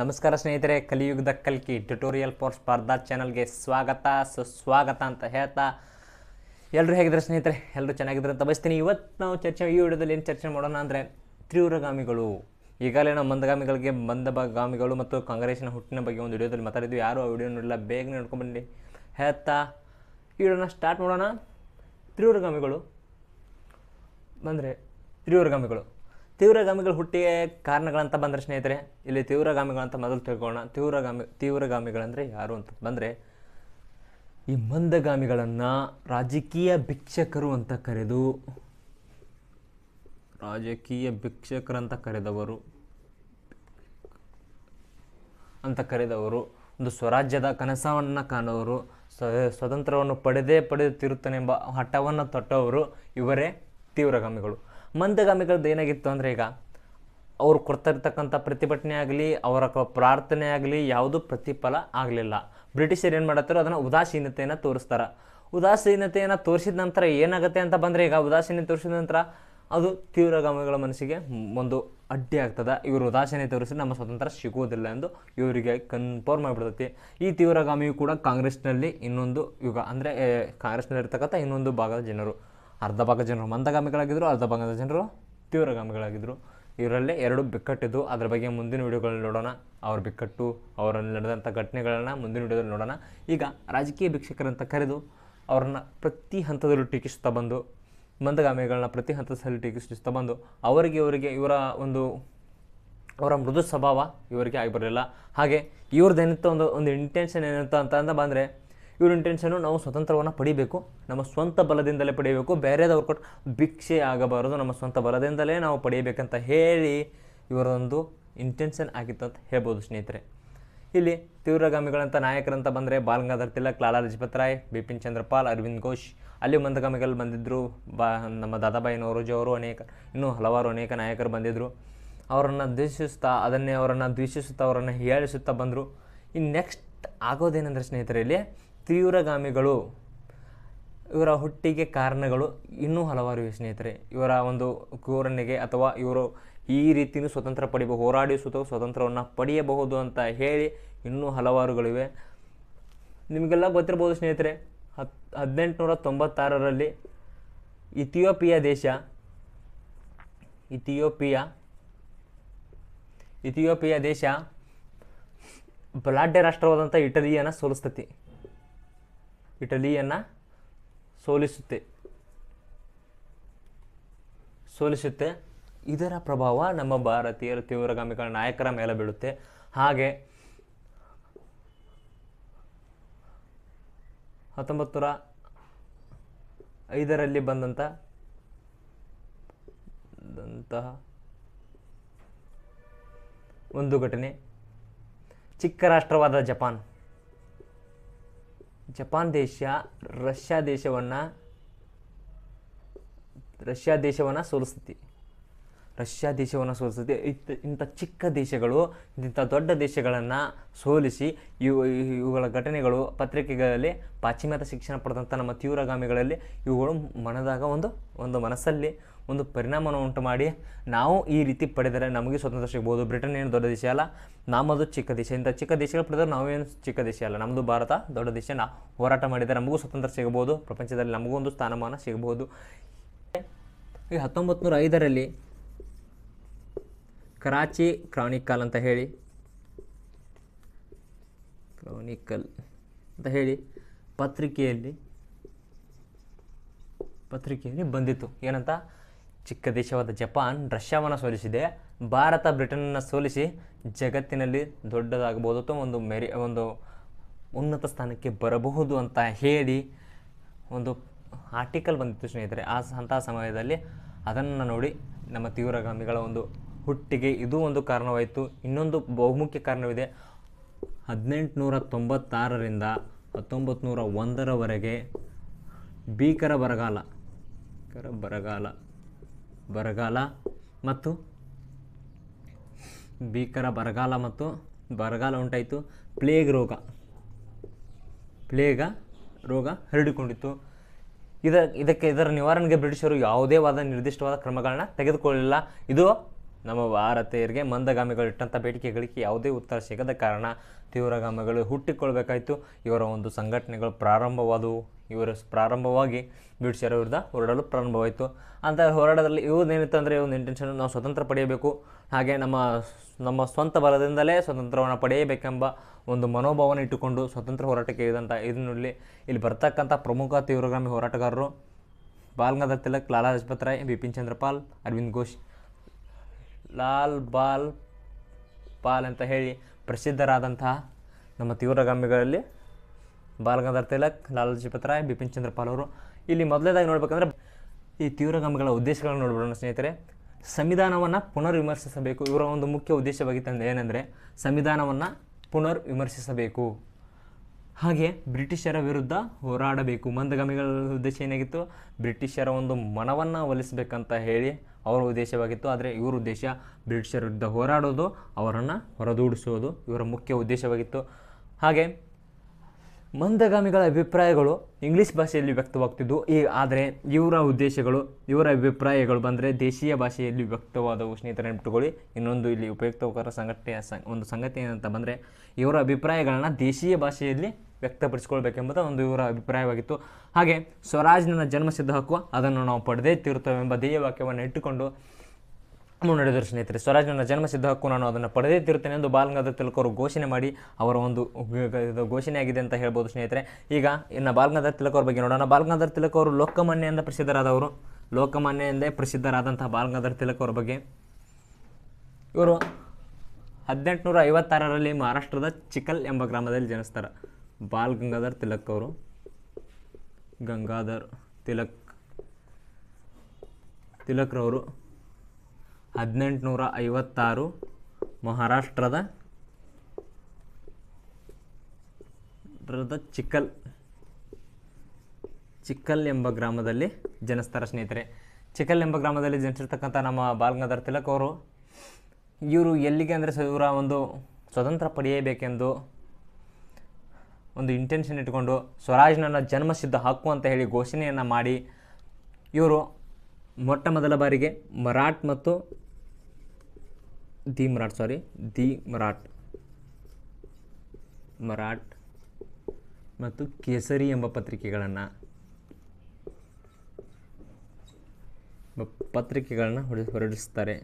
ನಮಸ್ಕಾರ ಸ್ನೇಹಿತರೆ ಕಲಿಯುಗದ ಕಲ್ಕಿ ಟ್ಯುಟೋರಿಯಲ್ ಫಾರ್ ಸ್ಪರ್ಧಾ ಚಾನಲ್ಗೆ ಸ್ವಾಗತ ಸುಸ್ವಾಗತ ಅಂತ ಹೇಳ್ತಾ ಎಲ್ಲರೂ ಹೇಗಿದ್ರೆ ಸ್ನೇಹಿತರೆ ಎಲ್ಲರೂ ಚೆನ್ನಾಗಿದ್ರೆ ಅಂತ ಬಯಸ್ತೀನಿ ಇವತ್ತು ನಾವು ಚರ್ಚೆ ಈ ವಿಡಿಯೋದಲ್ಲಿ ಏನು ಚರ್ಚೆ ಮಾಡೋಣ ಅಂದರೆ ತೀವ್ರಗಾಮಿಗಳು ಈಗಾಗಲೇ ನಾವು ಮಂದಗಾಮಿಗಳಿಗೆ ಮಂದಗಾಮಿಗಳು ಮತ್ತು ಕಾಂಗ್ರೆಸ್ನ ಹುಟ್ಟಿನ ಬಗ್ಗೆ ಒಂದು ವಿಡಿಯೋದಲ್ಲಿ ಮಾತಾಡಿದ್ವಿ ಯಾರು ಆ ವಿಡಿಯೋ ನೋಡಿಲ್ಲ ಬೇಗನೆ ನೋಡ್ಕೊಂಡ್ಬನ್ನಿ ಹೇಳ್ತಾ ಈ ವಿಡಿಯೋನ ಸ್ಟಾರ್ಟ್ ಮಾಡೋಣ ತ್ರಿವರ್ಗಾಮಿಗಳು ಅಂದರೆ ತ್ರಿವರ್ಗಾಮಿಗಳು ತೀವ್ರಗಾಮಿಗಳು ಹುಟ್ಟಿಗೆ ಕಾರಣಗಳಂತ ಬಂದರೆ ಸ್ನೇಹಿತರೆ ಇಲ್ಲಿ ತೀವ್ರಗಾಮಿಗಳಂತ ಮೊದಲು ತಿಳ್ಕೊಳ್ಳೋಣ ತೀವ್ರಗಾಮಿ ತೀವ್ರಗಾಮಿಗಳಂದರೆ ಯಾರು ಅಂತ ಬಂದರೆ ಈ ಮಂದಗಾಮಿಗಳನ್ನು ರಾಜಕೀಯ ಭಿಕ್ಷಕರು ಅಂತ ಕರೆದು ರಾಜಕೀಯ ಭಿಕ್ಷಕರಂತ ಕರೆದವರು ಅಂತ ಕರೆದವರು ಒಂದು ಸ್ವರಾಜ್ಯದ ಕನಸವನ್ನು ಕಾಣುವರು ಸ್ವತಂತ್ರವನ್ನು ಪಡೆದೇ ಎಂಬ ಹಠವನ್ನು ತೊಟ್ಟವರು ಇವರೇ ತೀವ್ರಗಾಮಿಗಳು ಮಂದಗಾಮಿಗಳದ್ದು ಏನಾಗಿತ್ತು ಅಂದರೆ ಈಗ ಕೊಡ್ತಾ ಇರ್ತಕ್ಕಂಥ ಪ್ರತಿಭಟನೆ ಆಗಲಿ ಅವರ ಪ್ರಾರ್ಥನೆ ಆಗಲಿ ಯಾವುದೂ ಪ್ರತಿಫಲ ಆಗಲಿಲ್ಲ ಬ್ರಿಟಿಷರು ಏನು ಮಾಡತ್ತಾರೋ ಅದನ್ನು ಉದಾಸೀನತೆಯನ್ನು ತೋರಿಸ್ತಾರೆ ಉದಾಸೀನತೆಯನ್ನು ತೋರಿಸಿದ ನಂತರ ಏನಾಗುತ್ತೆ ಅಂತ ಬಂದರೆ ಈಗ ಉದಾಸೀನ ತೋರಿಸಿದ ನಂತರ ಅದು ತೀವ್ರಗಾಮಿಗಳ ಮನಸ್ಸಿಗೆ ಒಂದು ಅಡ್ಡಿ ಆಗ್ತದೆ ಇವರು ಉದಾಸೀನ ತೋರಿಸಿ ನಮ್ಮ ಸ್ವಾತಂತ್ರ್ಯ ಸಿಗೋದಿಲ್ಲ ಎಂದು ಇವರಿಗೆ ಕನ್ಫರ್ಮ್ ಮಾಡಿಬಿಡ್ತೈತಿ ಈ ತೀವ್ರಗಾಮಿಯು ಕೂಡ ಕಾಂಗ್ರೆಸ್ನಲ್ಲಿ ಇನ್ನೊಂದು ಯುಗ ಅಂದರೆ ಕಾಂಗ್ರೆಸ್ನಲ್ಲಿರ್ತಕ್ಕಂಥ ಇನ್ನೊಂದು ಭಾಗದ ಜನರು ಅರ್ಧ ಭಾಗ ಜನರು ಮಂದಗಾಮಿಗಳಾಗಿದ್ದರು ಅರ್ಧ ಭಾಗದ ಜನರು ತೀವ್ರಗಾಮಿಗಳಾಗಿದ್ದರು ಇವರಲ್ಲೇ ಎರಡು ಬಿಕ್ಕಟ್ಟಿದ್ದು ಅದರ ಬಗ್ಗೆ ಮುಂದಿನ ವಿಡಿಯೋಗಳಲ್ಲಿ ನೋಡೋಣ ಅವ್ರ ಬಿಕ್ಕಟ್ಟು ಅವರಲ್ಲಿ ನಡೆದಂಥ ಘಟನೆಗಳನ್ನು ಮುಂದಿನ ವಿಡಿಯೋದಲ್ಲಿ ನೋಡೋಣ ಈಗ ರಾಜಕೀಯ ಭಿಕ್ಷಕರಂತ ಕರೆದು ಅವ್ರನ್ನ ಪ್ರತಿ ಹಂತದಲ್ಲೂ ಟೀಕಿಸ್ತಾ ಬಂದು ಮಂದಗಾಮಿಗಳನ್ನ ಪ್ರತಿ ಹಂತದಲ್ಲಿ ಟೀಕಿಸ್ತಾ ಬಂದು ಅವರಿಗೆ ಇವರಿಗೆ ಇವರ ಒಂದು ಅವರ ಮೃದು ಸ್ವಭಾವ ಇವರಿಗೆ ಆಗಿ ಬರಲಿಲ್ಲ ಹಾಗೆ ಇವ್ರದ್ದು ಏನಿತ್ತು ಒಂದು ಒಂದು ಇಂಟೆನ್ಷನ್ ಏನಂತ ಅಂತ ಬಂದರೆ ಇವ್ರ ಇಂಟೆನ್ಷನ್ನು ನಾವು ಸ್ವತಂತ್ರವನ್ನು ಪಡಿಬೇಕು ನಮ್ಮ ಸ್ವಂತ ಬಲದಿಂದಲೇ ಪಡೆಯಬೇಕು ಬೇರೆದವ್ರು ಕೊಟ್ಟು ಭಿಕ್ಷೆ ಆಗಬಾರದು ನಮ್ಮ ಸ್ವಂತ ಬಲದಿಂದಲೇ ನಾವು ಪಡೆಯಬೇಕಂತ ಹೇಳಿ ಇವರೊಂದು ಇಂಟೆನ್ಷನ್ ಆಗಿತ್ತು ಅಂತ ಹೇಳ್ಬೋದು ಸ್ನೇಹಿತರೆ ಇಲ್ಲಿ ತೀವ್ರಗಾಮಿಗಳಂಥ ನಾಯಕರಂತ ಬಂದರೆ ಬಾಲ್ ತಿಲಕ್ ಲಾಲಾ ಲಜಪತ್ ರಾಯ್ ಬಿಪಿನ್ ಚಂದ್ರಪಾಲ್ ಅರವಿಂದ್ ಘೋಷ್ ಅಲ್ಲಿ ಮಂದಗಾಮಿಗಳು ಬಂದಿದ್ದರು ಬಾ ನಮ್ಮ ದಾದಾಬಾಯಿ ನವರೋಜಿ ಅವರು ಅನೇಕ ಇನ್ನೂ ಹಲವಾರು ಅನೇಕ ನಾಯಕರು ಬಂದಿದ್ದರು ಅವರನ್ನು ದ್ವೇಷಿಸ್ತಾ ಅದನ್ನೇ ಅವರನ್ನು ದ್ವೇಷಿಸುತ್ತಾ ಅವರನ್ನು ಹೇಳಿಸುತ್ತಾ ಬಂದರು ಇನ್ನು ನೆಕ್ಸ್ಟ್ ಆಗೋದೇನೆಂದರೆ ಸ್ನೇಹಿತರಲ್ಲಿ ತೀವ್ರಗಾಮಿಗಳು ಇವರ ಹುಟ್ಟಿಗೆ ಕಾರಣಗಳು ಇನ್ನೂ ಹಲವಾರು ಇವೆ ಸ್ನೇಹಿತರೆ ಇವರ ಒಂದು ಕೋರಣೆಗೆ ಅಥವಾ ಇವರು ಈ ರೀತಿಯೂ ಸ್ವತಂತ್ರ ಪಡಿಬಹುದು ಹೋರಾಡಿಸುತ್ತ ಸ್ವತಂತ್ರವನ್ನು ಪಡೆಯಬಹುದು ಅಂತ ಹೇಳಿ ಇನ್ನೂ ಹಲವಾರುಗಳಿವೆ ನಿಮಗೆಲ್ಲ ಗೊತ್ತಿರ್ಬೋದು ಸ್ನೇಹಿತರೆ ಹತ್ ಹದಿನೆಂಟುನೂರ ತೊಂಬತ್ತಾರರಲ್ಲಿ ಇಥಿಯೋಪಿಯಾ ದೇಶ ಇಥಿಯೋಪಿಯಾ ಇಥಿಯೋಪಿಯಾ ದೇಶ ಬಲಾಢ್ಯ ರಾಷ್ಟ್ರವಾದಂಥ ಇಟಲಿಯನ್ನು ಸೋಲಿಸ್ತತಿ ಇಟಲಿಯನ್ನು ಸೋಲಿಸುತ್ತೆ ಸೋಲಿಸುತ್ತೆ ಇದರ ಪ್ರಭಾವ ನಮ್ಮ ಭಾರತೀಯರ ತೀವ್ರಗಾಮಿಗಳ ನಾಯಕರ ಮೇಲೆ ಬೀಳುತ್ತೆ ಹಾಗೆ ಹತ್ತೊಂಬತ್ತು ನೂರ ಐದರಲ್ಲಿ ಬಂದಂಥ ಒಂದು ಘಟನೆ ಚಿಕ್ಕ ರಾಷ್ಟ್ರವಾದ ಜಪಾನ್ ಜಪಾನ್ ದೇಶ ರಷ್ಯಾ ದೇಶವನ್ನು ರಷ್ಯಾ ದೇಶವನ್ನು ಸೋಲಿಸ್ತೈತಿ ರಷ್ಯಾ ದೇಶವನ್ನು ಸೋಲಿಸುತ್ತೆ ಇಂಥ ಚಿಕ್ಕ ದೇಶಗಳು ಇಂಥ ದೊಡ್ಡ ದೇಶಗಳನ್ನು ಸೋಲಿಸಿ ಇವು ಇವುಗಳ ಘಟನೆಗಳು ಪತ್ರಿಕೆಗಳಲ್ಲಿ ಪಾಶ್ಚಿಮಾತ್ಯ ಶಿಕ್ಷಣ ಪಡೆದಂಥ ನಮ್ಮ ತೀವ್ರಗಾಮಿಗಳಲ್ಲಿ ಇವುಗಳು ಮನದಾಗ ಒಂದು ಒಂದು ಮನಸ್ಸಲ್ಲಿ ಒಂದು ಪರಿಣಾಮವನ್ನು ಉಂಟು ಮಾಡಿ ನಾವು ಈ ರೀತಿ ಪಡೆದರೆ ನಮಗೆ ಸ್ವತಂತ್ರ ಸಿಗ್ಬೋದು ಬ್ರಿಟನ್ ಏನು ದೊಡ್ಡ ದೇಶ ಅಲ್ಲ ನಮ್ಮದು ಚಿಕ್ಕ ದೇಶ ಇಂಥ ಚಿಕ್ಕ ದೇಶಗಳು ಪಡೆದರೆ ನಾವೇನು ಚಿಕ್ಕ ದೇಶ ಅಲ್ಲ ನಮ್ಮದು ಭಾರತ ದೊಡ್ಡ ದೇಶ ನಾ ಹೋರಾಟ ಮಾಡಿದರೆ ನಮಗೂ ಸ್ವತಂತ್ರ ಸಿಗಬಹುದು ಪ್ರಪಂಚದಲ್ಲಿ ನಮಗೂ ಒಂದು ಸ್ಥಾನಮಾನ ಸಿಗಬಹುದು ಈ ಹತ್ತೊಂಬತ್ತು ನೂರ ಐದರಲ್ಲಿ ಕರಾಚಿ ಕ್ರಾನಿಕಲ್ ಅಂತ ಹೇಳಿ ಕ್ರಾನಿಕಲ್ ಅಂತ ಹೇಳಿ ಪತ್ರಿಕೆಯಲ್ಲಿ ಪತ್ರಿಕೆಯಲ್ಲಿ ಬಂದಿತ್ತು ಏನಂತ ಚಿಕ್ಕ ದೇಶವಾದ ಜಪಾನ್ ರಷ್ಯಾವನ್ನು ಸೋಲಿಸಿದೆ ಭಾರತ ಬ್ರಿಟನನ್ನು ಸೋಲಿಸಿ ಜಗತ್ತಿನಲ್ಲಿ ದೊಡ್ಡದಾಗಬಹುದು ಅಥವಾ ಒಂದು ಮೆರಿ ಒಂದು ಉನ್ನತ ಸ್ಥಾನಕ್ಕೆ ಬರಬಹುದು ಅಂತ ಹೇಳಿ ಒಂದು ಆರ್ಟಿಕಲ್ ಬಂದಿತ್ತು ಸ್ನೇಹಿತರೆ ಆ ಅಂತಹ ಸಮಯದಲ್ಲಿ ಅದನ್ನು ನೋಡಿ ನಮ್ಮ ತೀವ್ರಗಾಮಿಗಳ ಒಂದು ಹುಟ್ಟಿಗೆ ಇದು ಒಂದು ಕಾರಣವಾಯಿತು ಇನ್ನೊಂದು ಬಹುಮುಖ್ಯ ಕಾರಣವಿದೆ ಹದಿನೆಂಟುನೂರ ತೊಂಬತ್ತಾರರಿಂದ ಹತ್ತೊಂಬತ್ತು ನೂರ ಒಂದರವರೆಗೆ ಭೀಕರ ಬರಗಾಲ ಭೀಕರ ಬರಗಾಲ ಬರಗಾಲ ಮತ್ತು ಭೀಕರ ಬರಗಾಲ ಮತ್ತು ಬರಗಾಲ ಉಂಟಾಯಿತು ಪ್ಲೇಗ್ ರೋಗ ಪ್ಲೇಗ ರೋಗ ಹರಡಿಕೊಂಡಿತ್ತು ಇದರ ಇದಕ್ಕೆ ಇದರ ನಿವಾರಣೆಗೆ ಬ್ರಿಟಿಷರು ಯಾವುದೇ ವಾದ ನಿರ್ದಿಷ್ಟವಾದ ಕ್ರಮಗಳನ್ನ ತೆಗೆದುಕೊಳ್ಳಲಿಲ್ಲ ಇದು ನಮ್ಮ ಭಾರತೀಯರಿಗೆ ಮಂದಗಾಮಿಗಳು ಇಟ್ಟಂಥ ಬೇಡಿಕೆಗಳಿಗೆ ಯಾವುದೇ ಉತ್ತರ ಸಿಗದ ಕಾರಣ ತೀವ್ರಗಾಮಿಗಳು ಹುಟ್ಟಿಕೊಳ್ಬೇಕಾಯಿತು ಇವರ ಒಂದು ಸಂಘಟನೆಗಳು ಪ್ರಾರಂಭವಾದವು ಇವರು ಪ್ರಾರಂಭವಾಗಿ ಬ್ರಿಟಿಷರ ವಿರುದ್ಧ ಹೋರಾಡಲು ಪ್ರಾರಂಭವಾಯಿತು ಅಂತ ಹೋರಾಟದಲ್ಲಿ ಇವ್ರದ್ದೇನಿತ್ತು ಅಂದರೆ ಒಂದು ಇಂಟೆನ್ಷನ್ ನಾವು ಸ್ವತಂತ್ರ ಪಡೆಯಬೇಕು ಹಾಗೆ ನಮ್ಮ ನಮ್ಮ ಸ್ವಂತ ಬಲದಿಂದಲೇ ಸ್ವತಂತ್ರವನ್ನು ಪಡೆಯಬೇಕೆಂಬ ಒಂದು ಮನೋಭಾವನೆ ಇಟ್ಟುಕೊಂಡು ಸ್ವತಂತ್ರ ಹೋರಾಟಕ್ಕೆ ಇದಂಥ ಇದನ್ನಲ್ಲಿ ಇಲ್ಲಿ ಬರ್ತಕ್ಕಂಥ ಪ್ರಮುಖ ತೀವ್ರಗಾಮಿ ಹೋರಾಟಗಾರರು ಬಾಲ್ ತಿಲಕ್ ಲಾಲಾ ಲಜಪತ್ ರಾಯ್ ಬಿಪಿನ್ ಚಂದ್ರಪಾಲ್ ಅರವಿಂದ್ ಘೋಷ್ ಲಾಲ್ ಬಾಲ್ ಪಾಲ್ ಅಂತ ಹೇಳಿ ಪ್ರಸಿದ್ಧರಾದಂತಹ ನಮ್ಮ ತೀವ್ರಗಾಮಿಗಳಲ್ಲಿ ಬಾಲಗಂಧರ್ ತಿಲಕ್ ಲಾಲಜಿಪತ್ ರಾಯ್ ಬಿಪಿನ್ ಚಂದ್ರ ಪಾಲ್ ಅವರು ಇಲ್ಲಿ ಮೊದಲೇದಾಗಿ ನೋಡ್ಬೇಕಂದ್ರೆ ಈ ತೀವ್ರಗಾಮಿಗಳ ಉದ್ದೇಶಗಳನ್ನು ನೋಡ್ಬಿಡೋಣ ಸ್ನೇಹಿತರೆ ಸಂವಿಧಾನವನ್ನು ಪುನರ್ ವಿಮರ್ಶಿಸಬೇಕು ಇವರ ಒಂದು ಮುಖ್ಯ ಅಂದರೆ ಏನೆಂದರೆ ಸಂವಿಧಾನವನ್ನು ಪುನರ್ ವಿಮರ್ಶಿಸಬೇಕು ಹಾಗೆ ಬ್ರಿಟಿಷರ ವಿರುದ್ಧ ಹೋರಾಡಬೇಕು ಮಂದಗಾಮಿಗಳ ಉದ್ದೇಶ ಏನಾಗಿತ್ತು ಬ್ರಿಟಿಷರ ಒಂದು ಮನವನ್ನು ಒಲಿಸಬೇಕಂತ ಹೇಳಿ ಅವರ ಉದ್ದೇಶವಾಗಿತ್ತು ಆದರೆ ಇವರ ಉದ್ದೇಶ ಬ್ರಿಟಿಷರ ವಿರುದ್ಧ ಹೋರಾಡೋದು ಅವರನ್ನು ಹೊರದೂಡಿಸೋದು ಇವರ ಮುಖ್ಯ ಉದ್ದೇಶವಾಗಿತ್ತು ಹಾಗೆ ಮಂದಗಾಮಿಗಳ ಅಭಿಪ್ರಾಯಗಳು ಇಂಗ್ಲೀಷ್ ಭಾಷೆಯಲ್ಲಿ ವ್ಯಕ್ತವಾಗ್ತಿದ್ದವು ಈ ಆದರೆ ಇವರ ಉದ್ದೇಶಗಳು ಇವರ ಅಭಿಪ್ರಾಯಗಳು ಬಂದರೆ ದೇಶೀಯ ಭಾಷೆಯಲ್ಲಿ ವ್ಯಕ್ತವಾದವು ಸ್ನೇಹಿತರೆ ನೆನಪಿಟ್ಟುಕೊಳ್ಳಿ ಇನ್ನೊಂದು ಇಲ್ಲಿ ಉಪಯುಕ್ತವಾದ ಸಂಘಟನೆಯ ಒಂದು ಸಂಗತಿ ಏನಂತ ಬಂದರೆ ಇವರ ಅಭಿಪ್ರಾಯಗಳನ್ನು ದೇಶೀಯ ಭಾಷೆಯಲ್ಲಿ ವ್ಯಕ್ತಪಡಿಸಿಕೊಳ್ಬೇಕೆಂಬುದು ಒಂದು ಇವರ ಅಭಿಪ್ರಾಯವಾಗಿತ್ತು ಹಾಗೆ ಸ್ವರಾಜ್ ನನ್ನ ಜನ್ಮಸಿದ್ಧ ಹಕ್ಕು ಅದನ್ನು ನಾವು ಪಡೆದೇ ತೀರ್ತವೆಂಬ ಧ್ಯೇಯವಾಕ್ಯವನ್ನು ಇಟ್ಟುಕೊಂಡು ಮುನ್ನಡೆದರು ಸ್ನೇಹಿತರೆ ಸ್ವರಾಜ್ ನನ್ನ ಜನ್ಮಸಿದ್ಧ ಹಕ್ಕು ನಾನು ಅದನ್ನು ಪಡೆದೇ ತಿರುತ್ತೇನೆ ಎಂದು ಬಾಲಗಂಗಾಧರ ತಿಲಕರು ಘೋಷಣೆ ಮಾಡಿ ಅವರ ಒಂದು ಘೋಷಣೆಯಾಗಿದೆ ಅಂತ ಹೇಳ್ಬೋದು ಸ್ನೇಹಿತರೆ ಈಗ ಇನ್ನು ಬಾಲಗಂಗಾಧರ ತಿಲಕವ್ರ ಬಗ್ಗೆ ನೋಡೋಣ ಬಾಲಗಂಗಾಧರ ತಿಲಕ ಅವರು ಲೋಕಮಾನ್ಯ ಎಂದ ಪ್ರಸಿದ್ಧರಾದವರು ಲೋಕಮಾನ್ಯ ಎಂದೇ ಪ್ರಸಿದ್ಧರಾದಂತಹ ಬಾಲಗಂಗಾಧರ ತಿಲಕ ಅವರ ಬಗ್ಗೆ ಇವರು ಹದಿನೆಂಟುನೂರ ಐವತ್ತಾರರಲ್ಲಿ ಮಹಾರಾಷ್ಟ್ರದ ಚಿಕಲ್ ಎಂಬ ಗ್ರಾಮದಲ್ಲಿ ಜನಿಸ್ತಾರೆ ಬಾಲ್ ಗಂಗಾಧರ್ ತಿಲಕ್ ಅವರು ಗಂಗಾಧರ್ ತಿಲಕ್ ತಿಲಕ್ರವರು ಹದಿನೆಂಟುನೂರ ಐವತ್ತಾರು ಮಹಾರಾಷ್ಟ್ರದ ಚಿಕ್ಕಲ್ ಚಿಕ್ಕಲ್ ಎಂಬ ಗ್ರಾಮದಲ್ಲಿ ಜನಿಸ್ತಾರೆ ಸ್ನೇಹಿತರೆ ಚಿಕ್ಕಲ್ ಎಂಬ ಗ್ರಾಮದಲ್ಲಿ ಜನಿಸಿರ್ತಕ್ಕಂಥ ನಮ್ಮ ಬಾಲ್ಗಂಗಾಧರ್ ತಿಲಕ್ ಅವರು ಇವರು ಎಲ್ಲಿಗೆ ಅಂದರೆ ಇವರ ಒಂದು ಸ್ವತಂತ್ರ ಪಡೆಯಬೇಕೆಂದು ಒಂದು ಇಂಟೆನ್ಷನ್ ಇಟ್ಕೊಂಡು ಸ್ವರಾಜ್ನನ್ನು ಜನ್ಮಸಿದ್ಧ ಹಕ್ಕು ಅಂತ ಹೇಳಿ ಘೋಷಣೆಯನ್ನು ಮಾಡಿ ಇವರು ಮೊಟ್ಟ ಮೊದಲ ಬಾರಿಗೆ ಮರಾಠ್ ಮತ್ತು the Mahratta sorry the Mahratta Mahratta ಮತ್ತು ಕೇಸರಿ ಎಂಬ ಪತ್ರಿಕೆಗಳನ್ನು ಪತ್ರಿಕೆಗಳನ್ನು ಹೊರ ಹೊರಡಿಸ್ತಾರೆ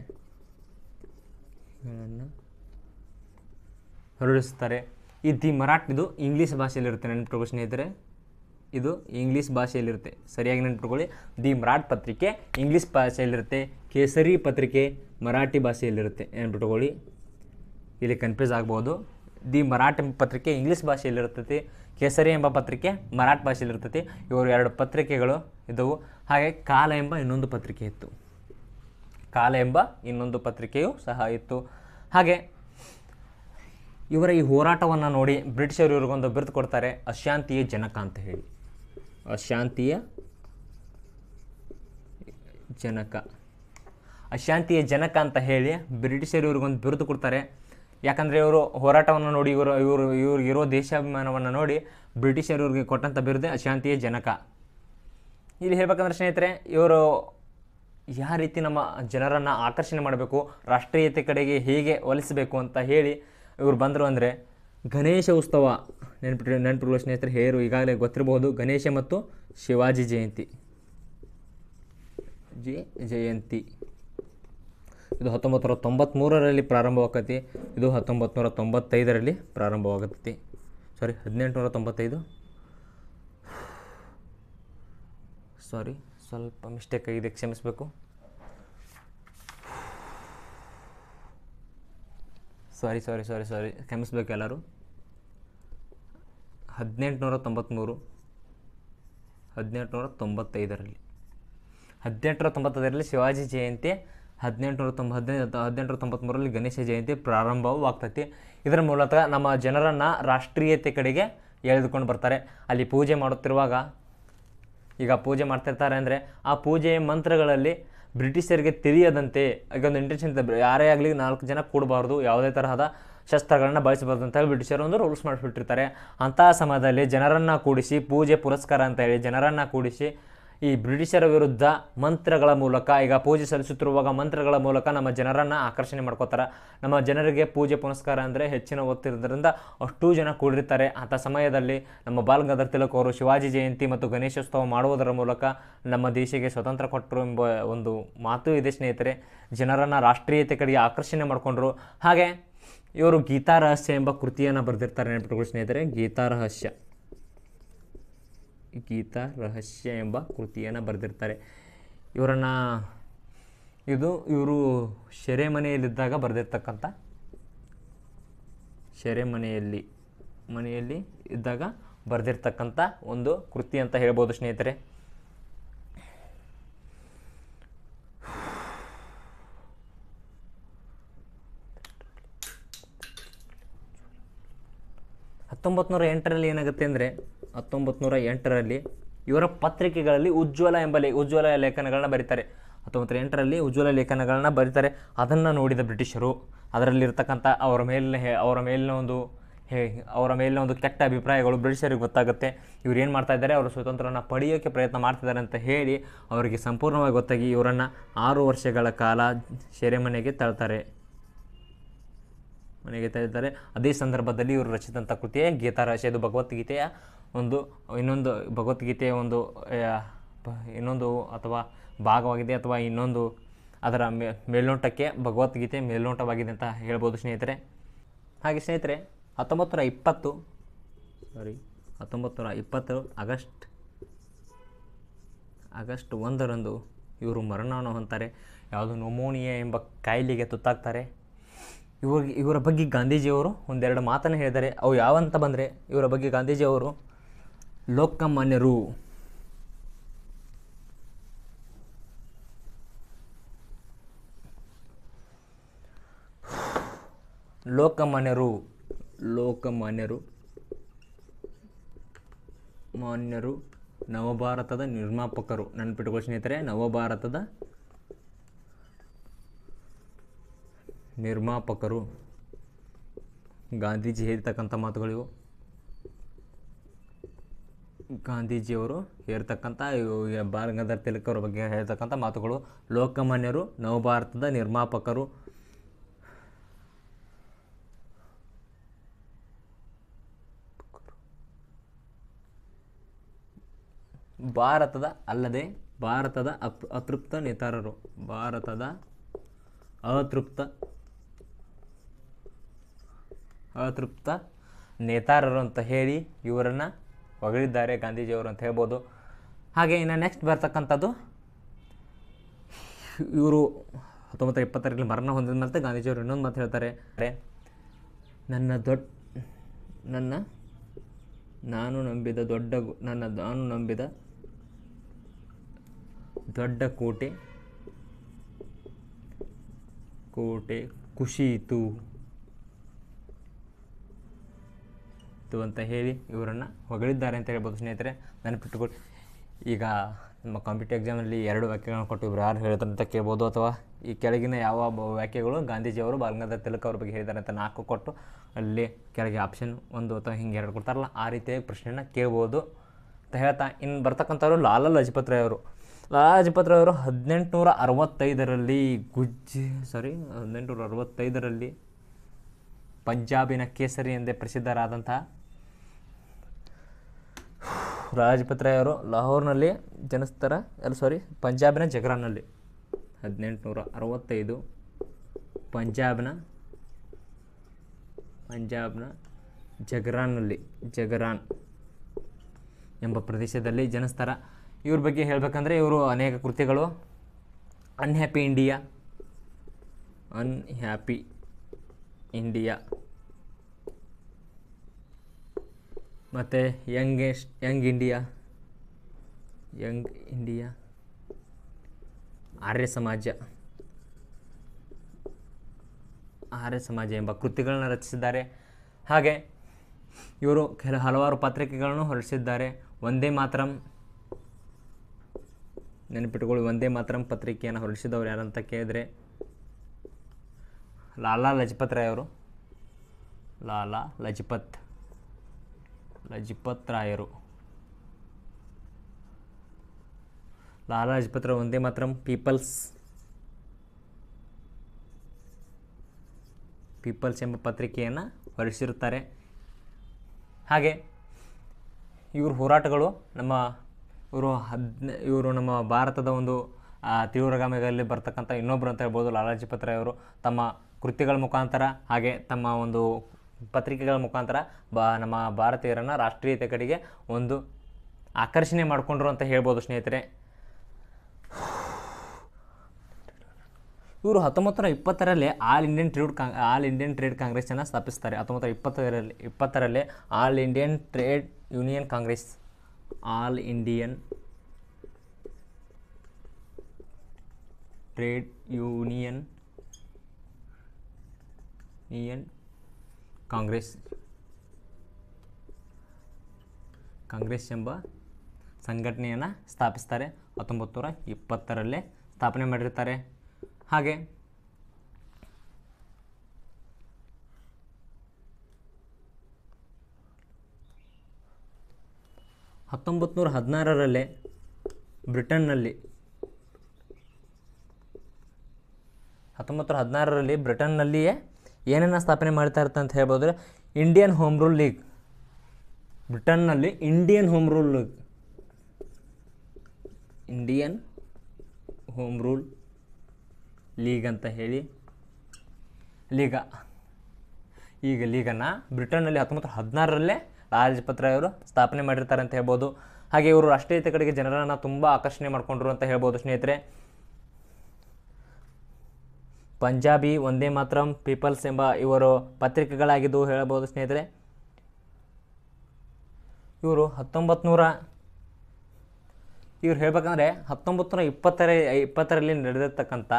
ಹೊರಡಿಸ್ತಾರೆ ಈ ದಿ ಮರಾಠಿದು ಇಂಗ್ಲೀಷ್ ಭಾಷೆಯಲ್ಲಿರುತ್ತೆ ನೆನಪಿಟ್ಕೊಳ್ಳೋ ಸ್ನೇಹಿತರೆ ಇದು ಇಂಗ್ಲೀಷ್ ಭಾಷೆಯಲ್ಲಿರುತ್ತೆ ಸರಿಯಾಗಿ ನೆನ್ಪಿಟ್ಕೊಳ್ಳಿ ದಿ ಮರಾಠ್ ಪತ್ರಿಕೆ ಇಂಗ್ಲೀಷ್ ಭಾಷೆಯಲ್ಲಿರುತ್ತೆ ಕೇಸರಿ ಪತ್ರಿಕೆ ಮರಾಠಿ ಭಾಷೆಯಲ್ಲಿರುತ್ತೆ ನೆನ್ಪಿಟ್ಕೊಳ್ಳಿ ಇಲ್ಲಿ ಕನ್ಫ್ಯೂಸ್ ಆಗ್ಬೋದು ದಿ ಮರಾಠ್ ಎಂಬ ಪತ್ರಿಕೆ ಇಂಗ್ಲೀಷ್ ಭಾಷೆಯಲ್ಲಿರ್ತದೆ ಕೇಸರಿ ಎಂಬ ಪತ್ರಿಕೆ ಮರಾಠ್ ಭಾಷೆಯಲ್ಲಿರ್ತೈತಿ ಇವರು ಎರಡು ಪತ್ರಿಕೆಗಳು ಇದ್ದವು ಹಾಗೆ ಕಾಲ ಎಂಬ ಇನ್ನೊಂದು ಪತ್ರಿಕೆ ಇತ್ತು ಕಾಲ ಎಂಬ ಇನ್ನೊಂದು ಪತ್ರಿಕೆಯೂ ಸಹ ಇತ್ತು ಹಾಗೆ ಇವರ ಈ ಹೋರಾಟವನ್ನು ನೋಡಿ ಬ್ರಿಟಿಷರು ಇವ್ರಿಗೊಂದು ಬಿರ್ದು ಕೊಡ್ತಾರೆ ಅಶಾಂತಿಯ ಜನಕ ಅಂತ ಹೇಳಿ ಅಶಾಂತಿಯ ಜನಕ ಅಶಾಂತಿಯ ಜನಕ ಅಂತ ಹೇಳಿ ಬ್ರಿಟಿಷರು ಇವ್ರಿಗೊಂದು ಬಿರುದು ಕೊಡ್ತಾರೆ ಯಾಕಂದರೆ ಇವರು ಹೋರಾಟವನ್ನು ನೋಡಿ ಇವರು ಇವರು ಇವ್ರಿಗೆ ಇರೋ ದೇಶಾಭಿಮಾನವನ್ನು ನೋಡಿ ಬ್ರಿಟಿಷರು ಇವ್ರಿಗೆ ಕೊಟ್ಟಂಥ ಬಿರುದೇ ಅಶಾಂತಿಯ ಜನಕ ಇಲ್ಲಿ ಹೇಳ್ಬೇಕಂದ್ರೆ ಸ್ನೇಹಿತರೆ ಇವರು ಯಾವ ರೀತಿ ನಮ್ಮ ಜನರನ್ನು ಆಕರ್ಷಣೆ ಮಾಡಬೇಕು ರಾಷ್ಟ್ರೀಯತೆ ಕಡೆಗೆ ಹೇಗೆ ಒಲಿಸಬೇಕು ಅಂತ ಹೇಳಿ ಇವರು ಬಂದರು ಅಂದರೆ ಗಣೇಶ ಉತ್ಸವ ನೆನ್ಪಿಟ್ಟು ನೆನ್ಪಿಟ್ಟು ಸ್ನೇಹಿತರೆ ಹೇರು ಈಗಾಗಲೇ ಗೊತ್ತಿರಬಹುದು ಗಣೇಶ ಮತ್ತು ಶಿವಾಜಿ ಜಯಂತಿ ಜಿ ಜಯಂತಿ ಇದು ಹತ್ತೊಂಬತ್ತು ನೂರ ತೊಂಬತ್ತ್ಮೂರರಲ್ಲಿ ಪ್ರಾರಂಭವಾಗತಿ ಇದು ಹತ್ತೊಂಬತ್ತು ನೂರ ತೊಂಬತ್ತೈದರಲ್ಲಿ ಪ್ರಾರಂಭವಾಗತೈತಿ ಸಾರಿ ಹದಿನೆಂಟುನೂರ ತೊಂಬತ್ತೈದು ಸಾರಿ ಸ್ವಲ್ಪ ಮಿಸ್ಟೇಕ್ ಆಗಿದೆ ಕ್ಷಮಿಸಬೇಕು ಸಾರಿ ಸಾರಿ ಸಾರಿ ಸಾರಿ ಕ್ಷಮಿಸ್ಬೇಕು ಎಲ್ಲರೂ ಹದಿನೆಂಟುನೂರ ತೊಂಬತ್ತ್ಮೂರು ಹದಿನೆಂಟುನೂರ ತೊಂಬತ್ತೈದರಲ್ಲಿ ಹದಿನೆಂಟುನೂರ ತೊಂಬತ್ತೈದರಲ್ಲಿ ಶಿವಾಜಿ ಜಯಂತಿ ಹದಿನೆಂಟುನೂರ ತೊಂಬ ಹದಿನೈದು ಹದಿನೆಂಟುನೂರ ತೊಂಬತ್ತ್ಮೂರರಲ್ಲಿ ಗಣೇಶ ಜಯಂತಿ ಪ್ರಾರಂಭವಾಗ್ತೈತಿ ಇದರ ಮೂಲಕ ನಮ್ಮ ಜನರನ್ನು ರಾಷ್ಟ್ರೀಯತೆ ಕಡೆಗೆ ಎಳೆದುಕೊಂಡು ಬರ್ತಾರೆ ಅಲ್ಲಿ ಪೂಜೆ ಮಾಡುತ್ತಿರುವಾಗ ಈಗ ಪೂಜೆ ಮಾಡ್ತಿರ್ತಾರೆ ಅಂದರೆ ಆ ಪೂಜೆಯ ಮಂತ್ರಗಳಲ್ಲಿ ಬ್ರಿಟಿಷರಿಗೆ ತಿಳಿಯದಂತೆ ಈಗ ಒಂದು ಇಂಟೆನ್ಷನ್ ಇದೆ ಯಾರೇ ಆಗಲಿ ನಾಲ್ಕು ಜನ ಕೂಡಬಾರ್ದು ಯಾವುದೇ ತರಹದ ಶಸ್ತ್ರಗಳನ್ನು ಬಳಸಬಾರ್ದು ಅಂತ ಹೇಳಿ ಬ್ರಿಟಿಷರು ಒಂದು ರೂಲ್ಸ್ ಮಾಡಿಬಿಟ್ಟಿರ್ತಾರೆ ಅಂತಹ ಸಮಯದಲ್ಲಿ ಜನರನ್ನು ಕೂಡಿಸಿ ಪೂಜೆ ಪುರಸ್ಕಾರ ಅಂತ ಹೇಳಿ ಜನರನ್ನು ಕೂಡಿಸಿ ಈ ಬ್ರಿಟಿಷರ ವಿರುದ್ಧ ಮಂತ್ರಗಳ ಮೂಲಕ ಈಗ ಪೂಜೆ ಸಲ್ಲಿಸುತ್ತಿರುವಾಗ ಮಂತ್ರಗಳ ಮೂಲಕ ನಮ್ಮ ಜನರನ್ನು ಆಕರ್ಷಣೆ ಮಾಡ್ಕೋತಾರೆ ನಮ್ಮ ಜನರಿಗೆ ಪೂಜೆ ಪುನಸ್ಕಾರ ಅಂದರೆ ಹೆಚ್ಚಿನ ಒತ್ತಿರೋದ್ರಿಂದ ಅಷ್ಟೂ ಜನ ಕೂಡಿರ್ತಾರೆ ಅಂಥ ಸಮಯದಲ್ಲಿ ನಮ್ಮ ಬಾಲ್ ತಿಲಕ್ ಅವರು ಶಿವಾಜಿ ಜಯಂತಿ ಮತ್ತು ಗಣೇಶೋತ್ಸವ ಮಾಡುವುದರ ಮೂಲಕ ನಮ್ಮ ದೇಶಕ್ಕೆ ಸ್ವತಂತ್ರ ಕೊಟ್ಟರು ಎಂಬ ಒಂದು ಮಾತು ಇದೆ ಸ್ನೇಹಿತರೆ ಜನರನ್ನು ರಾಷ್ಟ್ರೀಯತೆ ಕಡೆಗೆ ಆಕರ್ಷಣೆ ಮಾಡಿಕೊಂಡ್ರು ಹಾಗೆ ಇವರು ಗೀತಾ ರಹಸ್ಯ ಎಂಬ ಕೃತಿಯನ್ನು ಬರೆದಿರ್ತಾರೆ ನೆನಪಿಟ್ಟುಕೊಳ್ಳಿ ಸ್ನೇಹಿತರೆ ಗೀತಾ ರಹಸ್ಯ ಗೀತಾ ರಹಸ್ಯ ಎಂಬ ಕೃತಿಯನ್ನು ಬರೆದಿರ್ತಾರೆ ಇವರನ್ನು ಇದು ಇವರು ಸೆರೆಮನೆಯಲ್ಲಿದ್ದಾಗ ಬರೆದಿರ್ತಕ್ಕಂಥ ಸೆರೆಮನೆಯಲ್ಲಿ ಮನೆಯಲ್ಲಿ ಇದ್ದಾಗ ಬರೆದಿರ್ತಕ್ಕಂಥ ಒಂದು ಕೃತಿ ಅಂತ ಹೇಳ್ಬೋದು ಸ್ನೇಹಿತರೆ ಹತ್ತೊಂಬತ್ತು ನೂರ ಎಂಟರಲ್ಲಿ ಏನಾಗುತ್ತೆ ಅಂದರೆ ಹತ್ತೊಂಬತ್ತು ನೂರ ಎಂಟರಲ್ಲಿ ಇವರ ಪತ್ರಿಕೆಗಳಲ್ಲಿ ಉಜ್ವಲ ಎಂಬಲ್ಲಿ ಉಜ್ವಲ ಲೇಖನಗಳನ್ನ ಬರೀತಾರೆ ಹತ್ತೊಂಬತ್ತು ಎಂಟರಲ್ಲಿ ಉಜ್ವಲ ಲೇಖನಗಳನ್ನ ಬರೀತಾರೆ ಅದನ್ನು ನೋಡಿದ ಬ್ರಿಟಿಷರು ಅದರಲ್ಲಿರ್ತಕ್ಕಂಥ ಅವರ ಮೇಲಿನ ಹೇ ಅವರ ಮೇಲಿನ ಒಂದು ಹೇ ಅವರ ಮೇಲಿನ ಒಂದು ಕೆಟ್ಟ ಅಭಿಪ್ರಾಯಗಳು ಬ್ರಿಟಿಷರಿಗೆ ಗೊತ್ತಾಗುತ್ತೆ ಇವ್ರು ಏನು ಮಾಡ್ತಾ ಇದ್ದಾರೆ ಅವರು ಸ್ವತಂತ್ರವನ್ನು ಪಡೆಯೋಕ್ಕೆ ಪ್ರಯತ್ನ ಮಾಡ್ತಿದ್ದಾರೆ ಅಂತ ಹೇಳಿ ಅವರಿಗೆ ಸಂಪೂರ್ಣವಾಗಿ ಗೊತ್ತಾಗಿ ಇವರನ್ನು ಆರು ವರ್ಷಗಳ ಕಾಲ ಸೆರೆಮನೆಗೆ ತಳ್ತಾರೆ ಮನೆಗೆ ತಳ್ತಾರೆ ಅದೇ ಸಂದರ್ಭದಲ್ಲಿ ಇವರು ರಚಿತಂಥ ಕೃತಿಯೇ ಗೀತಾರಾಶಿ ಅದು ಭಗವದ್ಗೀತೆಯ ಒಂದು ಇನ್ನೊಂದು ಭಗವದ್ಗೀತೆಯ ಒಂದು ಇನ್ನೊಂದು ಅಥವಾ ಭಾಗವಾಗಿದೆ ಅಥವಾ ಇನ್ನೊಂದು ಅದರ ಮೇಲ್ನೋಟಕ್ಕೆ ಭಗವದ್ಗೀತೆ ಮೇಲ್ನೋಟವಾಗಿದೆ ಅಂತ ಹೇಳ್ಬೋದು ಸ್ನೇಹಿತರೆ ಹಾಗೆ ಸ್ನೇಹಿತರೆ ಹತ್ತೊಂಬತ್ತು ನೂರ ಇಪ್ಪತ್ತು ಸಾರಿ ಹತ್ತೊಂಬತ್ತು ನೂರ ಇಪ್ಪತ್ತು ಆಗಸ್ಟ್ ಆಗಸ್ಟ್ ಒಂದರಂದು ಇವರು ಮರಣವನ್ನು ಹೊಂತಾರೆ ಯಾವುದು ನೊಮೋನಿಯಾ ಎಂಬ ಕಾಯಿಲೆಗೆ ತುತ್ತಾಗ್ತಾರೆ ಇವ್ರಿಗೆ ಇವರ ಬಗ್ಗೆ ಗಾಂಧೀಜಿಯವರು ಒಂದೆರಡು ಮಾತನ್ನು ಹೇಳಿದ್ದಾರೆ ಅವು ಯಾವಂತ ಬಂದರೆ ಇವರ ಬಗ್ಗೆ ಗಾಂಧೀಜಿಯವರು ಲೋಕಮಾನ್ಯರು ಲೋಕಮಾನ್ಯರು ಲೋಕಮಾನ್ಯರು ಮಾನ್ಯರು ನವಭಾರತದ ನಿರ್ಮಾಪಕರು ನೆನಪಿಟ್ಕೊಳ್ಳಿ ಸ್ನೇಹಿತರೆ ನವಭಾರತದ ನಿರ್ಮಾಪಕರು ಗಾಂಧೀಜಿ ಹೇಳ್ತಕ್ಕಂಥ ಮಾತುಗಳಿವು ಗಾಂಧೀಜಿಯವರು ಹೇಳ್ತಕ್ಕಂಥ ಗಂಗಾಧರ್ ತಿಲಕ್ ಅವರ ಬಗ್ಗೆ ಹೇಳ್ತಕ್ಕಂಥ ಮಾತುಗಳು ಲೋಕಮಾನ್ಯರು ನವಭಾರತದ ನಿರ್ಮಾಪಕರು ಭಾರತದ ಅಲ್ಲದೆ ಭಾರತದ ಅತೃಪ್ತ ನೇತಾರರು ಭಾರತದ ಅತೃಪ್ತ ಅತೃಪ್ತ ನೇತಾರರು ಅಂತ ಹೇಳಿ ಇವರನ್ನು ಹೊಗಳಿದ್ದಾರೆ ಗಾಂಧೀಜಿಯವರು ಅಂತ ಹೇಳ್ಬೋದು ಹಾಗೆ ಇನ್ನು ನೆಕ್ಸ್ಟ್ ಬರ್ತಕ್ಕಂಥದ್ದು ಇವರು ಹತ್ತೊಂಬತ್ತು ಇಪ್ಪತ್ತರಲ್ಲಿ ಮರಣ ಹೊಂದಿದ ಮತ್ತೆ ಗಾಂಧೀಜಿಯವರು ಇನ್ನೊಂದು ಮಾತು ಹೇಳ್ತಾರೆ ನನ್ನ ದೊಡ್ಡ ನನ್ನ ನಾನು ನಂಬಿದ ದೊಡ್ಡ ನನ್ನ ನಾನು ನಂಬಿದ ದೊಡ್ಡ ಕೋಟೆ ಕೋಟೆ ಖುಷಿ ಇತ್ತು ಇತ್ತು ಅಂತ ಹೇಳಿ ಇವರನ್ನು ಹೊಗಳಿದ್ದಾರೆ ಅಂತ ಹೇಳ್ಬೋದು ಸ್ನೇಹಿತರೆ ನೆನಪಿಟ್ಟುಕೊಳ್ಳಿ ಈಗ ನಮ್ಮ ಕಾಂಪಿಟೇಟಿವ್ ಎಕ್ಸಾಮಲ್ಲಿ ಎರಡು ವ್ಯಾಖ್ಯೆಗಳನ್ನು ಕೊಟ್ಟು ಇವರು ಯಾರು ಹೇಳ್ತಾರೆ ಅಂತ ಕೇಳ್ಬೋದು ಅಥವಾ ಈ ಕೆಳಗಿನ ಯಾವ ವ್ಯಾಖ್ಯೆಗಳು ಗಾಂಧೀಜಿಯವರು ಬಾಲಗಂಗಾಧರ್ ತಿಲಕ್ ಅವ್ರ ಬಗ್ಗೆ ಹೇಳಿದ್ದಾರೆ ಅಂತ ನಾಲ್ಕು ಕೊಟ್ಟು ಅಲ್ಲಿ ಕೆಳಗೆ ಆಪ್ಷನ್ ಒಂದು ಅಥವಾ ಹಿಂಗೆ ಎರಡು ಕೊಡ್ತಾರಲ್ಲ ಆ ರೀತಿಯಾಗಿ ಪ್ರಶ್ನೆಯನ್ನು ಕೇಳ್ಬೋದು ಅಂತ ಹೇಳ್ತಾ ಇನ್ನು ಬರ್ತಕ್ಕಂಥವ್ರು ಲಾಲಾ ಲಜಪತ್ ರಾಯ್ ಅವರು ಲಾಲಾ ಲಜಪತ್ ರಾಯ್ ಅವರು ಹದಿನೆಂಟುನೂರ ಅರವತ್ತೈದರಲ್ಲಿ ಗುಜ್ ಸಾರಿ ಹದಿನೆಂಟುನೂರ ಅರವತ್ತೈದರಲ್ಲಿ ಪಂಜಾಬಿನ ಕೇಸರಿ ಎಂದೇ ಪ್ರಸಿದ್ಧರಾದಂತಹ ರಾಜಪತ್ ರಾಯ್ ಅವರು ಲಾಹೋರ್ನಲ್ಲಿ ಜನಿಸ್ತಾರ ಅಲ್ಲ ಸಾರಿ ಪಂಜಾಬಿನ ಜಗ್ರಾನಲ್ಲಿ ಹದಿನೆಂಟುನೂರ ಅರವತ್ತೈದು ಪಂಜಾಬ್ನ ಪಂಜಾಬ್ನ ಜಗರಾನ್ನಲ್ಲಿ ಜಗರಾನ್ ಎಂಬ ಪ್ರದೇಶದಲ್ಲಿ ಜನಿಸ್ತಾರ ಇವ್ರ ಬಗ್ಗೆ ಹೇಳಬೇಕಂದ್ರೆ ಇವರು ಅನೇಕ ಕೃತಿಗಳು ಅನ್ಹ್ಯಾಪಿ ಇಂಡಿಯಾ ಅನ್ಹ್ಯಾಪಿ ಇಂಡಿಯಾ ಮತ್ತು youngest young India young India Arya Samaj Arya ಸಮಾಜ ಎಂಬ ಕೃತಿಗಳನ್ನು ರಚಿಸಿದ್ದಾರೆ ಹಾಗೆ ಇವರು ಕೆಲ ಹಲವಾರು ಪತ್ರಿಕೆಗಳನ್ನು ಹೊರಡಿಸಿದ್ದಾರೆ ಒಂದೇ ಮಾತ್ರಂ ನೆನಪಿಟ್ಟುಕೊಳ್ಳಿ ಒಂದೇ ಮಾತ್ರ ಪತ್ರಿಕೆಯನ್ನು ಹೊರಡಿಸಿದವರು ಯಾರಂತ ಕೇಳಿದರೆ ಲಾಲಾ ಲಜಪತ್ ರಾಯ್ ಅವರು ಲಾಲಾ ಲಜಪತ್ ರಾಯರು ಲಾಲಾ ರಾಯ್ ಒಂದೇ ಮಾತ್ರ ಪೀಪಲ್ಸ್ ಪೀಪಲ್ಸ್ ಎಂಬ ಪತ್ರಿಕೆಯನ್ನು ಹೊರಡಿಸಿರುತ್ತಾರೆ ಹಾಗೆ ಇವ್ರ ಹೋರಾಟಗಳು ನಮ್ಮ ಇವರು ಹದಿನ ಇವರು ನಮ್ಮ ಭಾರತದ ಒಂದು ತೀವ್ರಗಾಮಿಗಳಲ್ಲಿ ಬರ್ತಕ್ಕಂಥ ಇನ್ನೊಬ್ಬರು ಅಂತ ಹೇಳ್ಬೋದು ಲಾಲಾಜಿ ರಾಯವರು ತಮ್ಮ ಕೃತಿಗಳ ಮುಖಾಂತರ ಹಾಗೆ ತಮ್ಮ ಒಂದು ಪತ್ರಿಕೆಗಳ ಮುಖಾಂತರ ಬಾ ನಮ್ಮ ಭಾರತೀಯರನ್ನು ರಾಷ್ಟ್ರೀಯತೆ ಕಡೆಗೆ ಒಂದು ಆಕರ್ಷಣೆ ಮಾಡಿಕೊಂಡ್ರು ಅಂತ ಹೇಳ್ಬೋದು ಸ್ನೇಹಿತರೆ ಇವರು ಹತ್ತೊಂಬತ್ತು ನೂರ ಆಲ್ ಇಂಡಿಯನ್ ಟ್ರೇಡ್ ಕಾಂಗ್ ಆಲ್ ಇಂಡಿಯನ್ ಟ್ರೇಡ್ ಕಾಂಗ್ರೆಸ್ಸನ್ನು ಸ್ಥಾಪಿಸ್ತಾರೆ ಹತ್ತೊಂಬತ್ತು ಇಪ್ಪತ್ತರಲ್ಲಿ ಇಪ್ಪತ್ತರಲ್ಲಿ all Indian trade union Congress all Indian trade union union Congress Congress ಎಂಬ ಸಂಘಟನೆಯನ್ನು ಸ್ಥಾಪಿಸ್ತಾರೆ ಹತ್ತೊಂಬತ್ತು ನೂರ ಇಪ್ಪತ್ತರಲ್ಲೇ ಸ್ಥಾಪನೆ ಮಾಡಿರ್ತಾರೆ ಹಾಗೆ ಹತ್ತೊಂಬತ್ತು ನೂರ ಹದಿನಾರರಲ್ಲಿ ಬ್ರಿಟನ್ನಲ್ಲಿ ಹತ್ತೊಂಬತ್ತು ನೂರ ಹದಿನಾರರಲ್ಲಿ ಬ್ರಿಟನ್ನಲ್ಲಿಯೇ ಏನನ್ನು ಸ್ಥಾಪನೆ ಮಾಡ್ತಾ ಇರುತ್ತೆ ಅಂತ ಹೇಳ್ಬೋದ್ರೆ ಇಂಡಿಯನ್ ಹೋಮ್ ರೂಲ್ ಲೀಗ್ ಬ್ರಿಟನ್ನಲ್ಲಿ Indian home rule league Indian home rule league ಅಂತ ಹೇಳಿ ಲೀಗ ಈಗ ಲೀಗನ್ನು ಬ್ರಿಟನ್ನಲ್ಲಿ ಹತ್ತೊಂಬತ್ತು ಹದಿನಾರರಲ್ಲೇ ಲಾಲ್ ಸ್ಥಾಪನೆ ಮಾಡಿರ್ತಾರೆ ಅಂತ ಹೇಳ್ಬೋದು ಹಾಗೆ ಇವರು ರಾಷ್ಟ್ರೀಯತೆ ಕಡೆಗೆ ಜನರನ್ನು ತುಂಬ ಆಕರ್ಷಣೆ ಮಾಡಿಕೊಂಡ್ರು ಅಂತ ಹೇಳ್ಬೋದು ಸ್ನೇಹಿತರೆ ಪಂಜಾಬಿ ಒಂದೇ ಮಾತ್ರಂ ಪೀಪಲ್ಸ್ ಎಂಬ ಇವರು ಪತ್ರಿಕೆಗಳಾಗಿದ್ದು ಹೇಳಬಹುದು ಸ್ನೇಹಿತರೆ ಇವರು ಹತ್ತೊಂಬತ್ತು ನೂರ ಇವ್ರು ಹೇಳ್ಬೇಕಂದ್ರೆ ಹತ್ತೊಂಬತ್ತು ನೂರ ಇಪ್ಪತ್ತರ ಇಪ್ಪತ್ತರಲ್ಲಿ ನಡೆದಿರ್ತಕ್ಕಂಥ